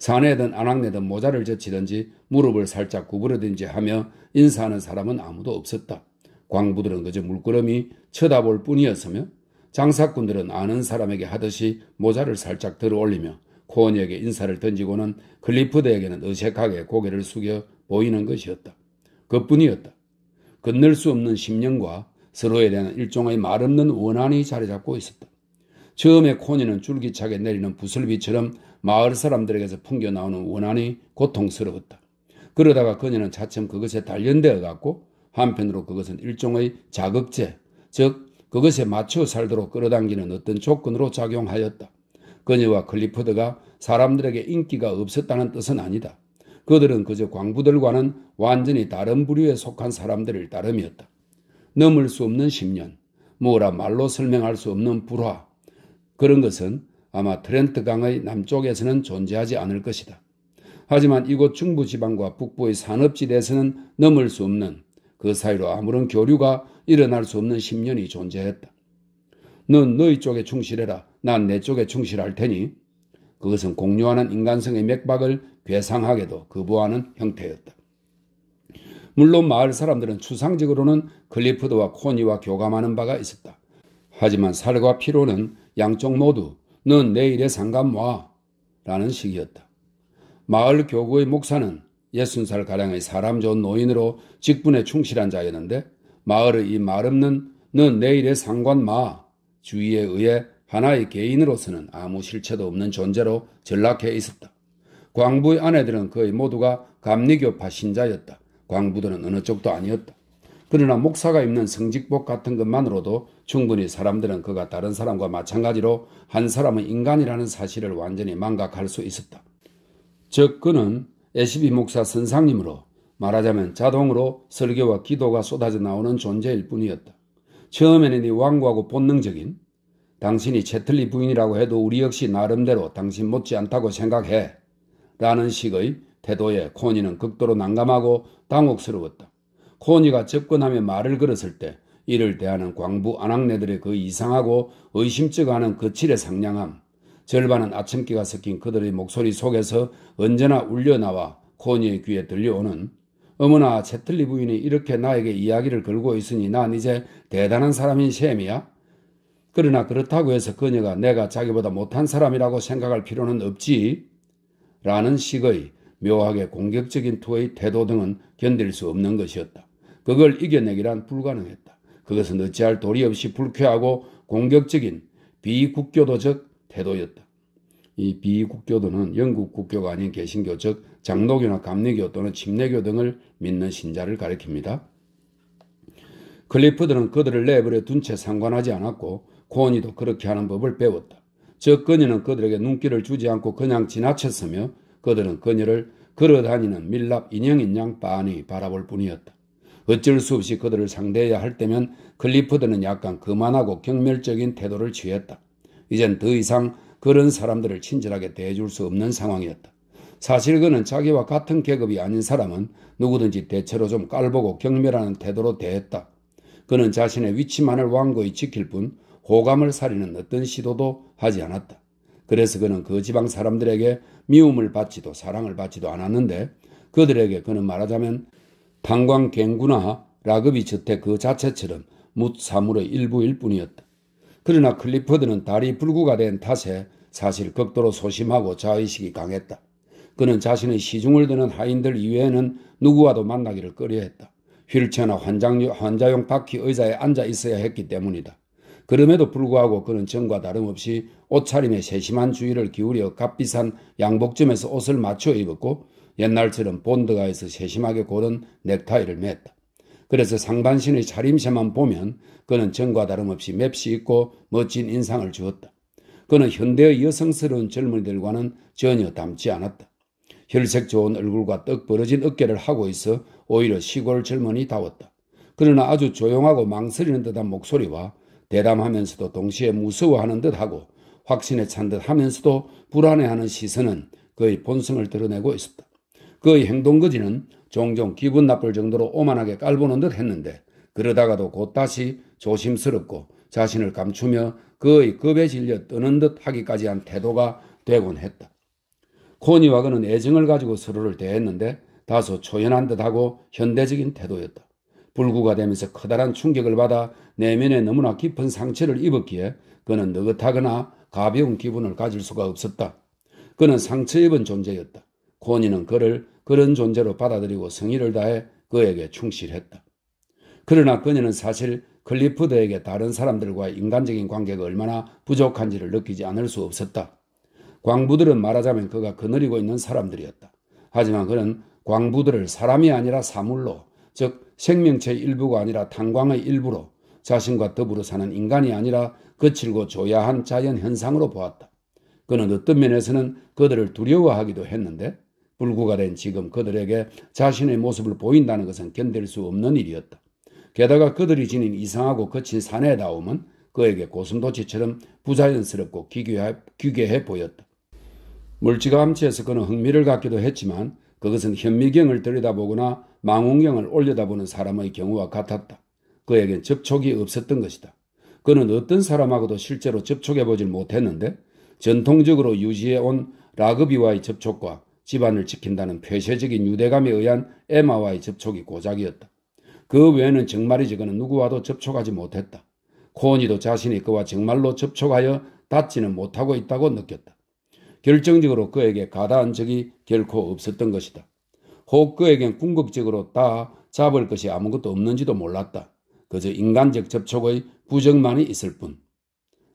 사내든 아낙내든 모자를 젖히든지 무릎을 살짝 구부러든지 하며 인사하는 사람은 아무도 없었다. 광부들은 그저 물끄러미 쳐다볼 뿐이었으며 장사꾼들은 아는 사람에게 하듯이 모자를 살짝 들어 올리며 코언이에게 인사를 던지고는 클리프드에게는 어색하게 고개를 숙여 보이는 것이었다. 그뿐이었다. 건널 수 없는 심령과 서로에 대한 일종의 말없는 원한이 자리 잡고 있었다. 처음에 코니는 줄기차게 내리는 부슬비처럼 마을 사람들에게서 풍겨 나오는 원한이 고통스러웠다. 그러다가 그녀는 차츰 그것에 단련되어 갔고 한편으로 그것은 일종의 자극제, 즉 그것에 맞춰 살도록 끌어당기는 어떤 조건으로 작용하였다. 그녀와 클리퍼드가 사람들에게 인기가 없었다는 뜻은 아니다. 그들은 그저 광부들과는 완전히 다른 부류에 속한 사람들을 따름이었다. 넘을 수 없는 10년, 뭐라 말로 설명할 수 없는 불화. 그런 것은 아마 트렌트 강의 남쪽에서는 존재하지 않을 것이다. 하지만 이곳 중부지방과 북부의 산업지대에서는 넘을 수 없는 그 사이로 아무런 교류가 일어날 수 없는 10년이 존재했다. 넌 너희 쪽에 충실해라. 난 내 쪽에 충실할 테니. 그것은 공유하는 인간성의 맥박을 괴상하게도 거부하는 형태였다. 물론 마을 사람들은 추상적으로는 클리프드와 코니와 교감하는 바가 있었다. 하지만 살과 피로는 양쪽 모두 넌 내일에 상감 와. 라는 식이었다. 마을 교구의 목사는 60살 가량의 사람 좋은 노인으로 직분에 충실한 자였는데 마을의 이 말없는 넌 내일에 상관 마 주의에 의해 하나의 개인으로서는 아무 실체도 없는 존재로 전락해 있었다. 광부의 아내들은 거의 모두가 감리교파 신자였다. 광부들은 어느 쪽도 아니었다. 그러나 목사가 입는 성직복 같은 것만으로도 충분히 사람들은 그가 다른 사람과 마찬가지로 한 사람은 인간이라는 사실을 완전히 망각할 수 있었다. 즉 그는 에시비 목사 선상님으로 말하자면 자동으로 설교와 기도가 쏟아져 나오는 존재일 뿐이었다. 처음에는 이 완고하고 본능적인 당신이 채틀리 부인이라고 해도 우리 역시 나름대로 당신 못지않다고 생각해 라는 식의 태도에 코니는 극도로 난감하고 당혹스러웠다. 코니가 접근하며 말을 걸었을 때 이를 대하는 광부 안악내들의 그 이상하고 의심쩍어하는 거칠의 그 상냥함 절반은 아침기가 섞인 그들의 목소리 속에서 언제나 울려나와 코니의 귀에 들려오는 어머나 채틀리 부인이 이렇게 나에게 이야기를 걸고 있으니 난 이제 대단한 사람인 셈이야. 그러나 그렇다고 해서 그녀가 내가 자기보다 못한 사람이라고 생각할 필요는 없지. 라는 식의 묘하게 공격적인 투의 태도 등은 견딜 수 없는 것이었다. 그걸 이겨내기란 불가능했다. 그것은 어찌할 도리 없이 불쾌하고 공격적인 비국교도적 태도였다. 이 비국교도는 영국 국교가 아닌 개신교 즉 장로교나 감리교 또는 침례교 등을 믿는 신자를 가리킵니다. 클리프드는 그들을 내버려 둔 채 상관하지 않았고 코니도 그렇게 하는 법을 배웠다. 즉 그녀는 그들에게 눈길을 주지 않고 그냥 지나쳤으며 그들은 그녀를 걸어다니는 밀랍 인형인 양 빤히 바라볼 뿐이었다. 어쩔 수 없이 그들을 상대해야 할 때면 클리포드는 약간 그만하고 경멸적인 태도를 취했다. 이젠 더 이상 그런 사람들을 친절하게 대해줄 수 없는 상황이었다. 사실 그는 자기와 같은 계급이 아닌 사람은 누구든지 대체로 좀 깔보고 경멸하는 태도로 대했다. 그는 자신의 위치만을 완고히 지킬 뿐 호감을 사리는 어떤 시도도 하지 않았다. 그래서 그는 그 지방 사람들에게 미움을 받지도 사랑을 받지도 않았는데 그들에게 그는 말하자면 탄광갱구나 라그비 저택 그 자체처럼 묻사물의 일부일 뿐이었다. 그러나 클리퍼드는 다리 불구가 된 탓에 사실 극도로 소심하고 자의식이 강했다. 그는 자신의 시중을 드는 하인들 이외에는 누구와도 만나기를 꺼려했다. 휠체어나 환장용, 환자용 바퀴 의자에 앉아 있어야 했기 때문이다. 그럼에도 불구하고 그는 전과 다름없이 옷차림에 세심한 주의를 기울여 값비싼 양복점에서 옷을 맞춰 입었고 옛날처럼 본드가에서 세심하게 고른 넥타이를 맸다. 그래서 상반신의 차림새만 보면 그는 전과 다름없이 맵시 있고 멋진 인상을 주었다. 그는 현대의 여성스러운 젊은이들과는 전혀 닮지 않았다. 혈색 좋은 얼굴과 떡 벌어진 어깨를 하고 있어 오히려 시골 젊은이다웠다. 그러나 아주 조용하고 망설이는 듯한 목소리와 대담하면서도 동시에 무서워하는 듯하고 확신에 찬 듯하면서도 불안해하는 시선은 그의 본성을 드러내고 있었다. 그의 행동거지는 종종 기분 나쁠 정도로 오만하게 깔보는 듯 했는데 그러다가도 곧 다시 조심스럽고 자신을 감추며 그의 급에 질려 뜨는 듯 하기까지 한 태도가 되곤 했다. 코니와 그는 애정을 가지고 서로를 대했는데 다소 초연한 듯하고 현대적인 태도였다. 불구가 되면서 커다란 충격을 받아 내면에 너무나 깊은 상처를 입었기에 그는 느긋하거나 가벼운 기분을 가질 수가 없었다. 그는 상처 입은 존재였다. 코니는 그를 그런 존재로 받아들이고 성의를 다해 그에게 충실했다. 그러나 그녀는 사실 클리프드에게 다른 사람들과 인간적인 관계가 얼마나 부족한지를 느끼지 않을 수 없었다. 광부들은 말하자면 그가 거느리고 있는 사람들이었다. 하지만 그는 광부들을 사람이 아니라 사물로, 즉 생명체의 일부가 아니라 탄광의 일부로 자신과 더불어 사는 인간이 아니라 거칠고 조야한 자연 현상으로 보았다. 그는 어떤 면에서는 그들을 두려워하기도 했는데 불구가 된 지금 그들에게 자신의 모습을 보인다는 것은 견딜 수 없는 일이었다. 게다가 그들이 지닌 이상하고 거친 사내다움은 그에게 고슴도치처럼 부자연스럽고 기괴해, 기괴해 보였다. 물지가암치해서 그는 흥미를 갖기도 했지만 그것은 현미경을 들여다보거나 망원경을 올려다보는 사람의 경우와 같았다. 그에겐 접촉이 없었던 것이다. 그는 어떤 사람하고도 실제로 접촉해보질 못했는데 전통적으로 유지해온 라그비와의 접촉과 집안을 지킨다는 폐쇄적인 유대감에 의한 에마와의 접촉이 고작이었다. 그 외에는 정말이지 그는 누구와도 접촉하지 못했다. 코니도 자신이 그와 정말로 접촉하여 닿지는 못하고 있다고 느꼈다. 결정적으로 그에게 가다한 적이 결코 없었던 것이다. 혹 그에겐 궁극적으로 다 잡을 것이 아무것도 없는지도 몰랐다. 그저 인간적 접촉의 부정만이 있을 뿐.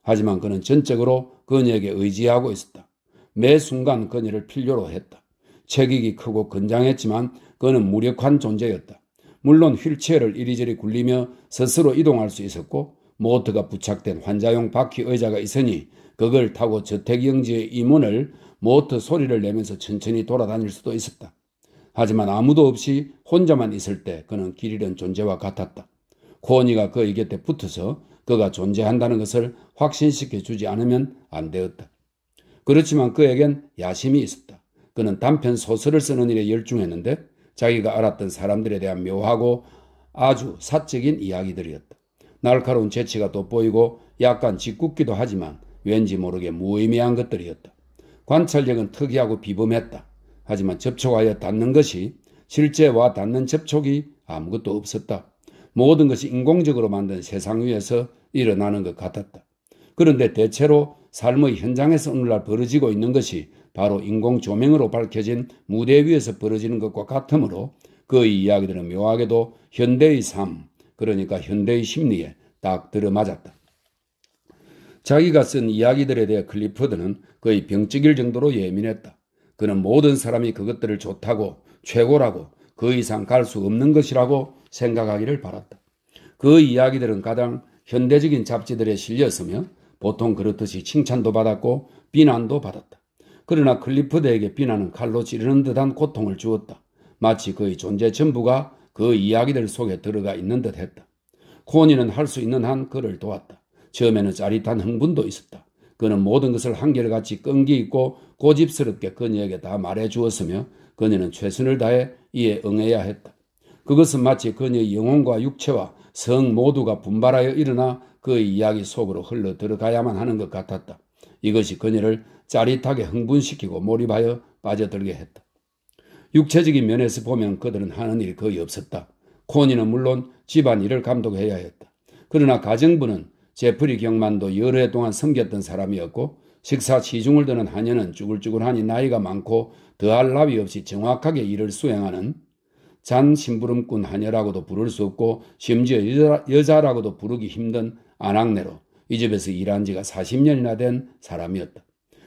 하지만 그는 전적으로 그녀에게 의지하고 있었다. 매 순간 그녀를 필요로 했다. 체격이 크고 건장했지만 그는 무력한 존재였다. 물론 휠체어를 이리저리 굴리며 스스로 이동할 수 있었고 모터가 부착된 환자용 바퀴 의자가 있으니 그걸 타고 저택 영지의 이문을 모터 소리를 내면서 천천히 돌아다닐 수도 있었다. 하지만 아무도 없이 혼자만 있을 때 그는 길 잃은 존재와 같았다. 코니가 언 그의 곁에 붙어서 그가 존재한다는 것을 확신시켜 주지 않으면 안 되었다. 그렇지만 그에겐 야심이 있었다. 그는 단편 소설을 쓰는 일에 열중했는데 자기가 알았던 사람들에 대한 묘하고 아주 사적인 이야기들이었다. 날카로운 재치가 돋보이고 약간 짓궂기도 하지만 왠지 모르게 무의미한 것들이었다. 관찰력은 특이하고 비범했다. 하지만 접촉하여 닿는 것이 실제와 닿는 접촉이 아무것도 없었다. 모든 것이 인공적으로 만든 세상 위에서 일어나는 것 같았다. 그런데 대체로 삶의 현장에서 오늘날 벌어지고 있는 것이 바로 인공 조명으로 밝혀진 무대 위에서 벌어지는 것과 같으므로 그의 이야기들은 묘하게도 현대의 삶, 그러니까 현대의 심리에 딱 들어맞았다. 자기가 쓴 이야기들에 대해 클리포드는 거의 병적일 정도로 예민했다. 그는 모든 사람이 그것들을 좋다고, 최고라고, 그 이상 갈 수 없는 것이라고 생각하기를 바랐다. 그 이야기들은 가장 현대적인 잡지들에 실렸으며 보통 그렇듯이 칭찬도 받았고 비난도 받았다. 그러나 클리프드에게 비난은 칼로 찌르는 듯한 고통을 주었다. 마치 그의 존재 전부가 그 이야기들 속에 들어가 있는 듯 했다. 코니는 할 수 있는 한 그를 도왔다. 처음에는 짜릿한 흥분도 있었다. 그는 모든 것을 한결같이 끈기 있고 고집스럽게 그녀에게 다 말해 주었으며 그녀는 최선을 다해 이에 응해야 했다. 그것은 마치 그녀의 영혼과 육체와 성 모두가 분발하여 일어나 그 이야기 속으로 흘러 들어가야만 하는 것 같았다. 이것이 그녀를 짜릿하게 흥분시키고 몰입하여 빠져들게 했다. 육체적인 면에서 보면 그들은 하는 일이 거의 없었다. 코니는 물론 집안일을 감독해야 했다. 그러나 가정부는 제프리 경만도 여러 해 동안 섬겼던 사람이었고 식사 시중을 드는 하녀는 쭈글쭈글하니 나이가 많고 더할 나위 없이 정확하게 일을 수행하는 잔 심부름꾼 하녀라고도 부를 수 없고 심지어 여자라고도 부르기 힘든 안악내로 이 집에서 일한 지가 40년이나 된 사람이었다.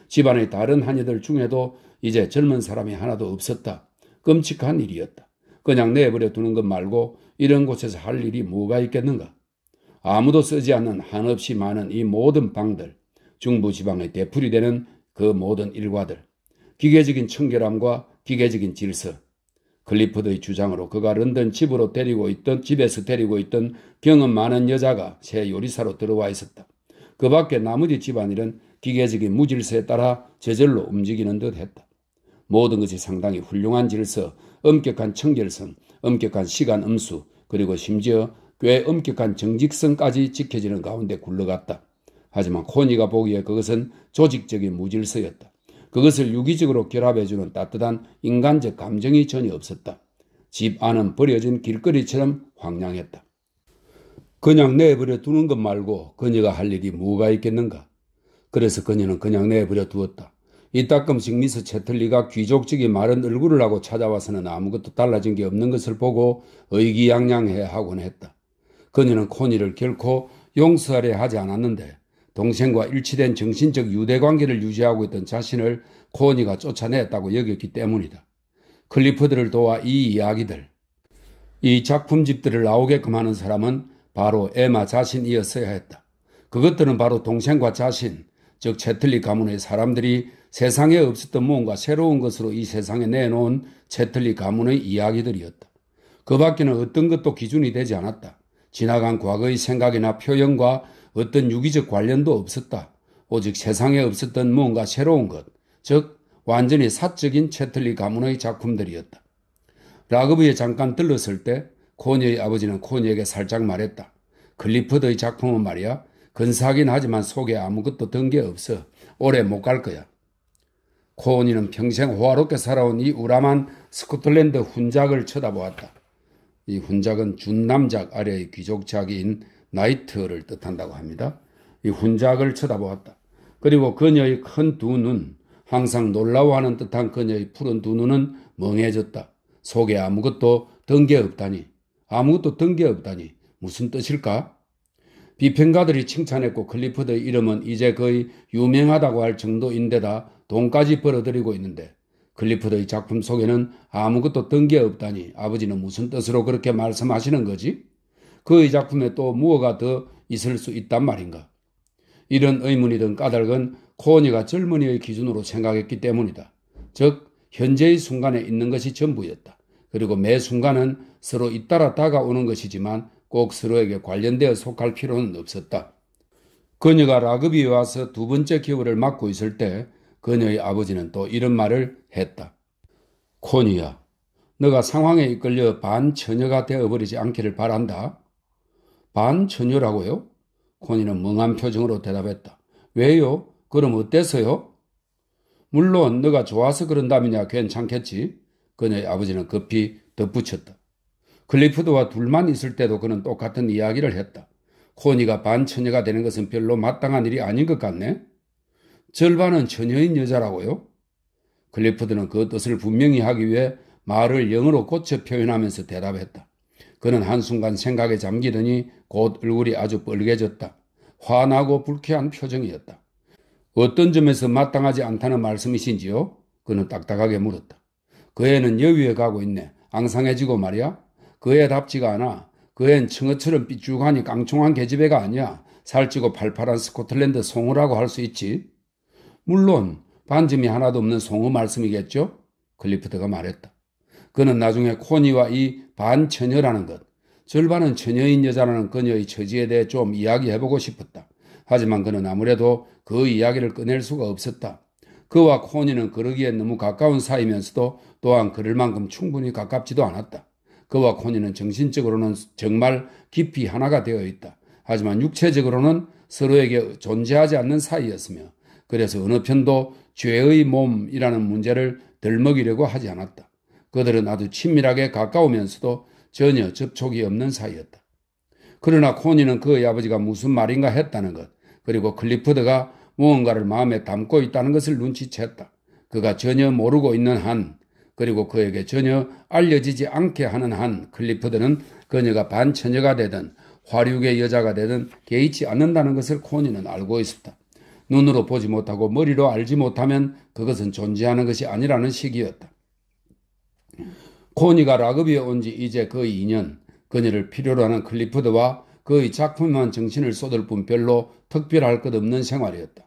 집안의 다른 하녀들 중에도 이제 젊은 사람이 하나도 없었다. 끔찍한 일이었다. 그냥 내버려 두는 것 말고 이런 곳에서 할 일이 뭐가 있겠는가? 아무도 쓰지 않는 한없이 많은 이 모든 방들, 중부지방의 대풀이 되는 그 모든 일과들, 기계적인 청결함과 기계적인 질서, 클리포드의 주장으로 그가 런던 집으로 데리고 있던 집에서 데리고 있던 경험 많은 여자가 새 요리사로 들어와 있었다. 그 밖에 나머지 집안일은 기계적인 무질서에 따라 저절로 움직이는 듯 했다. 모든 것이 상당히 훌륭한 질서, 엄격한 청결성, 엄격한 시간 음수, 그리고 심지어 꽤 엄격한 정직성까지 지켜지는 가운데 굴러갔다. 하지만 코니가 보기에 그것은 조직적인 무질서였다. 그것을 유기적으로 결합해주는 따뜻한 인간적 감정이 전혀 없었다. 집 안은 버려진 길거리처럼 황량했다. 그냥 내버려 두는 것 말고 그녀가 할 일이 뭐가 있겠는가? 그래서 그녀는 그냥 내버려 두었다. 이따끔씩 미스 채틀리가 귀족적인 마른 얼굴을 하고 찾아와서는 아무것도 달라진 게 없는 것을 보고 의기양양해 하곤 했다. 그녀는 코니를 결코 용서하려 하지 않았는데 동생과 일치된 정신적 유대 관계를 유지하고 있던 자신을 코니가 쫓아냈다고 여겼기 때문이다. 클리프들을 도와 이 이야기들, 이 작품집들을 나오게끔 하는 사람은 바로 에마 자신이었어야 했다. 그것들은 바로 동생과 자신, 즉 채틀리 가문의 사람들이 세상에 없었던 무언가 새로운 것으로 이 세상에 내놓은 채틀리 가문의 이야기들이었다. 그 밖에는 어떤 것도 기준이 되지 않았다. 지나간 과거의 생각이나 표현과 어떤 유기적 관련도 없었다. 오직 세상에 없었던 무언가 새로운 것, 즉 완전히 사적인 채틀리 가문의 작품들이었다. 라그브에 잠깐 들렀을 때 코니의 아버지는 코니에게 살짝 말했다. 클리퍼드의 작품은 말이야 근사하긴 하지만 속에 아무것도 든 게 없어. 오래 못 갈 거야. 코니는 평생 호화롭게 살아온 이 우람한 스코틀랜드 훈작을 쳐다보았다. 이 훈작은 준남작 아래의 귀족작인 나이트를 뜻한다고 합니다. 이 훈작을 쳐다보았다. 그리고 그녀의 큰 두 눈, 항상 놀라워하는 듯한 그녀의 푸른 두 눈은 멍해졌다. 속에 아무것도 든게 없다니, 아무것도 든게 없다니, 무슨 뜻일까? 비평가들이 칭찬했고 클리퍼드의 이름은 이제 거의 유명하다고 할 정도인데다 돈까지 벌어들이고 있는데 클리퍼드의 작품 속에는 아무것도 든게 없다니 아버지는 무슨 뜻으로 그렇게 말씀하시는 거지? 그의 작품에 또 무엇가 더 있을 수 있단 말인가? 이런 의문이든 까닭은 코니가 젊은이의 기준으로 생각했기 때문이다. 즉, 현재의 순간에 있는 것이 전부였다. 그리고 매 순간은 서로 잇따라 다가오는 것이지만 꼭 서로에게 관련되어 속할 필요는 없었다. 그녀가 라그비에 와서 두 번째 기후를 맡고 있을 때 그녀의 아버지는 또 이런 말을 했다. 코니야, 너가 상황에 이끌려 반처녀가 되어버리지 않기를 바란다. 반천유라고요? 코니는 멍한 표정으로 대답했다. 왜요? 그럼 어때서요? 물론 너가 좋아서 그런다면야 괜찮겠지. 그녀의 아버지는 급히 덧붙였다. 클리프드와 둘만 있을 때도 그는 똑같은 이야기를 했다. 코니가 반처녀가 되는 것은 별로 마땅한 일이 아닌 것 같네. 절반은 처녀인 여자라고요? 클리프드는 그 뜻을 분명히 하기 위해 말을 영어로 고쳐 표현하면서 대답했다. 그는 한순간 생각에 잠기더니 곧 얼굴이 아주 빨개졌다. 화나고 불쾌한 표정이었다. 어떤 점에서 마땅하지 않다는 말씀이신지요? 그는 딱딱하게 물었다. 그 애는 여위에 가고 있네. 앙상해지고 말이야. 그애 답지가 않아. 그 애는 청어처럼 삐죽하니 깡총한 계집애가 아니야. 살찌고 팔팔한 스코틀랜드 송우라고할 수 있지. 물론 반점이 하나도 없는 송우 말씀이겠죠? 클리프트가 말했다. 그는 나중에 코니와 이 반처녀라는 것, 절반은 처녀인 여자라는 그녀의 처지에 대해 좀 이야기해보고 싶었다. 하지만 그는 아무래도 그 이야기를 꺼낼 수가 없었다. 그와 코니는 그러기에 너무 가까운 사이면서도 또한 그럴 만큼 충분히 가깝지도 않았다. 그와 코니는 정신적으로는 정말 깊이 하나가 되어 있다. 하지만 육체적으로는 서로에게 존재하지 않는 사이였으며 그래서 어느 편도 죄의 몸이라는 문제를 덜먹이려고 하지 않았다. 그들은 아주 친밀하게 가까우면서도 전혀 접촉이 없는 사이였다. 그러나 코니는 그의 아버지가 무슨 말인가 했다는 것, 그리고 클리프드가 무언가를 마음에 담고 있다는 것을 눈치챘다. 그가 전혀 모르고 있는 한, 그리고 그에게 전혀 알려지지 않게 하는 한, 클리프드는 그녀가 반처녀가 되든 화류계 여자가 되든 개의치 않는다는 것을 코니는 알고 있었다. 눈으로 보지 못하고 머리로 알지 못하면 그것은 존재하는 것이 아니라는 식이었다 코니가 라그비에온 지 이제 거의 2년, 그녀를 필요로 하는 클리프드와 그의 작품만 정신을 쏟을 뿐 별로 특별할 것 없는 생활이었다.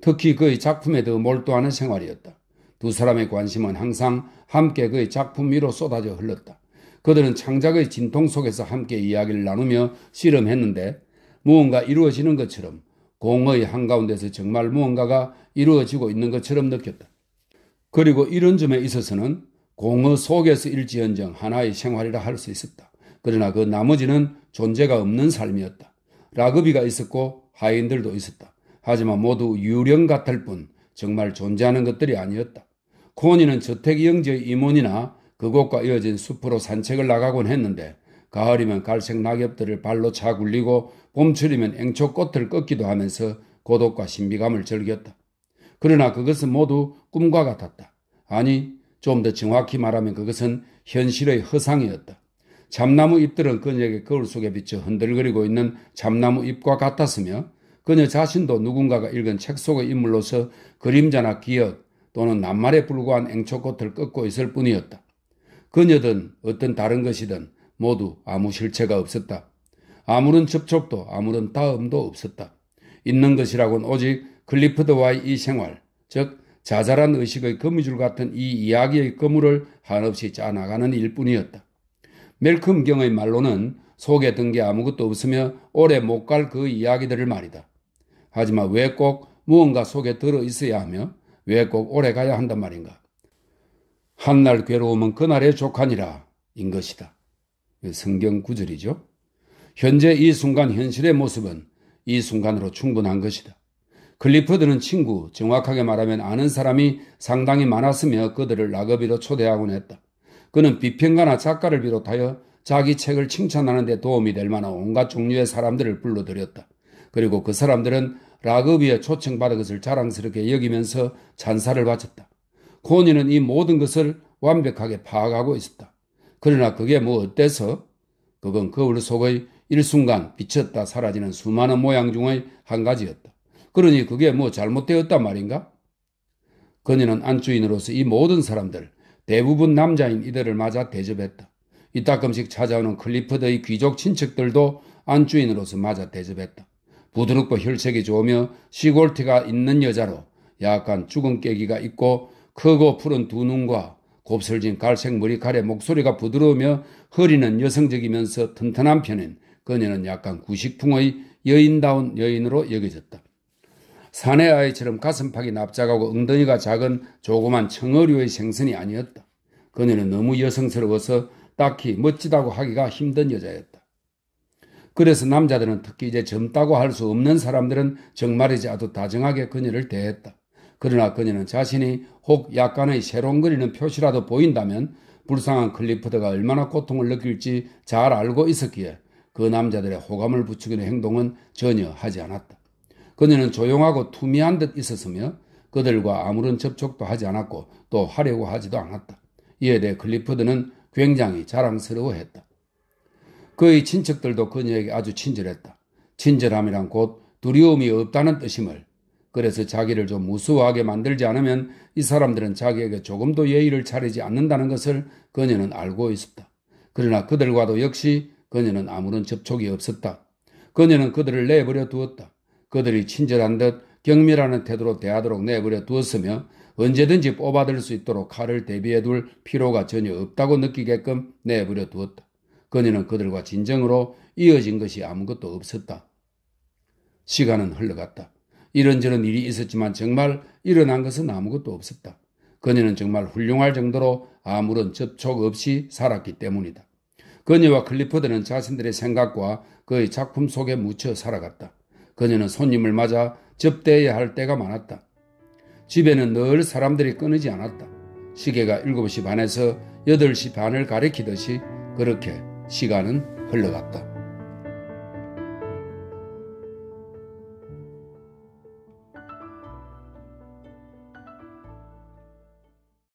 특히 그의 작품에 더 몰두하는 생활이었다. 두 사람의 관심은 항상 함께 그의 작품 위로 쏟아져 흘렀다. 그들은 창작의 진통 속에서 함께 이야기를 나누며 씨름했는데 무언가 이루어지는 것처럼 공의 한가운데서 정말 무언가가 이루어지고 있는 것처럼 느꼈다. 그리고 이런 점에 있어서는 공허 속에서 일지연정 하나의 생활이라 할 수 있었다. 그러나 그 나머지는 존재가 없는 삶이었다. 라그비가 있었고 하인들도 있었다. 하지만 모두 유령 같을 뿐 정말 존재하는 것들이 아니었다. 코니는 저택 영지의 임원이나 그곳과 이어진 숲으로 산책을 나가곤 했는데 가을이면 갈색 낙엽들을 발로 차 굴리고 봄철이면 앵초꽃을 꺾기도 하면서 고독과 신비감을 즐겼다. 그러나 그것은 모두 꿈과 같았다. 아니 좀더 정확히 말하면 그것은 현실의 허상이었다. 참나무 잎들은 그녀에게 거울 속에 비쳐 흔들거리고 있는 참나무 잎과 같았으며 그녀 자신도 누군가가 읽은 책 속의 인물로서 그림자나 기억 또는 낱말에 불과한 앵초꽃을 꺾고 있을 뿐이었다. 그녀든 어떤 다른 것이든 모두 아무 실체가 없었다. 아무런 접촉도 아무런 닿음도 없었다. 있는 것이라곤 오직 클리프드와의 이 생활, 즉 자잘한 의식의 거미줄 같은 이 이야기의 거물을 한없이 짜나가는 일뿐이었다. 멜컴 경의 말로는 속에 든 게 아무것도 없으며 오래 못 갈 그 이야기들을 말이다. 하지만 왜 꼭 무언가 속에 들어 있어야 하며 왜 꼭 오래 가야 한단 말인가? 한날 괴로움은 그날의 족하니라 인 것이다. 성경 구절이죠. 현재 이 순간 현실의 모습은 이 순간으로 충분한 것이다. 클리퍼드는 친구, 정확하게 말하면 아는 사람이 상당히 많았으며 그들을 락업비로 초대하곤 했다. 그는 비평가나 작가를 비롯하여 자기 책을 칭찬하는 데 도움이 될 만한 온갖 종류의 사람들을 불러들였다. 그리고 그 사람들은 락업비에 초청받은 것을 자랑스럽게 여기면서 찬사를 바쳤다. 코니는 이 모든 것을 완벽하게 파악하고 있었다. 그러나 그게 뭐 어때서? 그건 거울 그 속의 일순간 비쳤다 사라지는 수많은 모양 중의 한 가지였다. 그러니 그게 뭐 잘못되었단 말인가? 그녀는 안주인으로서 이 모든 사람들, 대부분 남자인 이들을 맞아 대접했다. 이따끔씩 찾아오는 클리퍼드의 귀족 친척들도 안주인으로서 맞아 대접했다. 부드럽고 혈색이 좋으며 시골티가 있는 여자로 약간 죽은 깨기가 있고 크고 푸른 두 눈과 곱슬진 갈색 머리칼에 목소리가 부드러우며 허리는 여성적이면서 튼튼한 편인 그녀는 약간 구식풍의 여인다운 여인으로 여겨졌다. 사내 아이처럼 가슴팍이 납작하고 엉덩이가 작은 조그만 청어류의 생선이 아니었다. 그녀는 너무 여성스러워서 딱히 멋지다고 하기가 힘든 여자였다. 그래서 남자들은 특히 이제 젊다고 할 수 없는 사람들은 정말이지 아주 다정하게 그녀를 대했다. 그러나 그녀는 자신이 혹 약간의 새롱거리는 표시라도 보인다면 불쌍한 클리프드가 얼마나 고통을 느낄지 잘 알고 있었기에 그 남자들의 호감을 부추기는 행동은 전혀 하지 않았다. 그녀는 조용하고 투미한 듯 있었으며 그들과 아무런 접촉도 하지 않았고 또 하려고 하지도 않았다. 이에 대해 클리퍼드는 굉장히 자랑스러워했다. 그의 친척들도 그녀에게 아주 친절했다. 친절함이란 곧 두려움이 없다는 뜻임을 그래서 자기를 좀 무수하게 만들지 않으면 이 사람들은 자기에게 조금도 예의를 차리지 않는다는 것을 그녀는 알고 있었다. 그러나 그들과도 역시 그녀는 아무런 접촉이 없었다. 그녀는 그들을 내버려 두었다. 그들이 친절한 듯 경멸하는 태도로 대하도록 내버려 두었으며 언제든지 뽑아들 수 있도록 칼을 대비해 둘 필요가 전혀 없다고 느끼게끔 내버려 두었다. 그녀는 그들과 진정으로 이어진 것이 아무것도 없었다. 시간은 흘러갔다. 이런저런 일이 있었지만 정말 일어난 것은 아무것도 없었다. 그녀는 정말 훌륭할 정도로 아무런 접촉 없이 살았기 때문이다. 그녀와 클리퍼드는 자신들의 생각과 그의 작품 속에 묻혀 살아갔다. 그녀는 손님을 맞아 접대해야 할 때가 많았다. 집에는 늘 사람들이 끊이지 않았다. 시계가 7시 반에서 8시 반을 가리키듯이 그렇게 시간은 흘러갔다.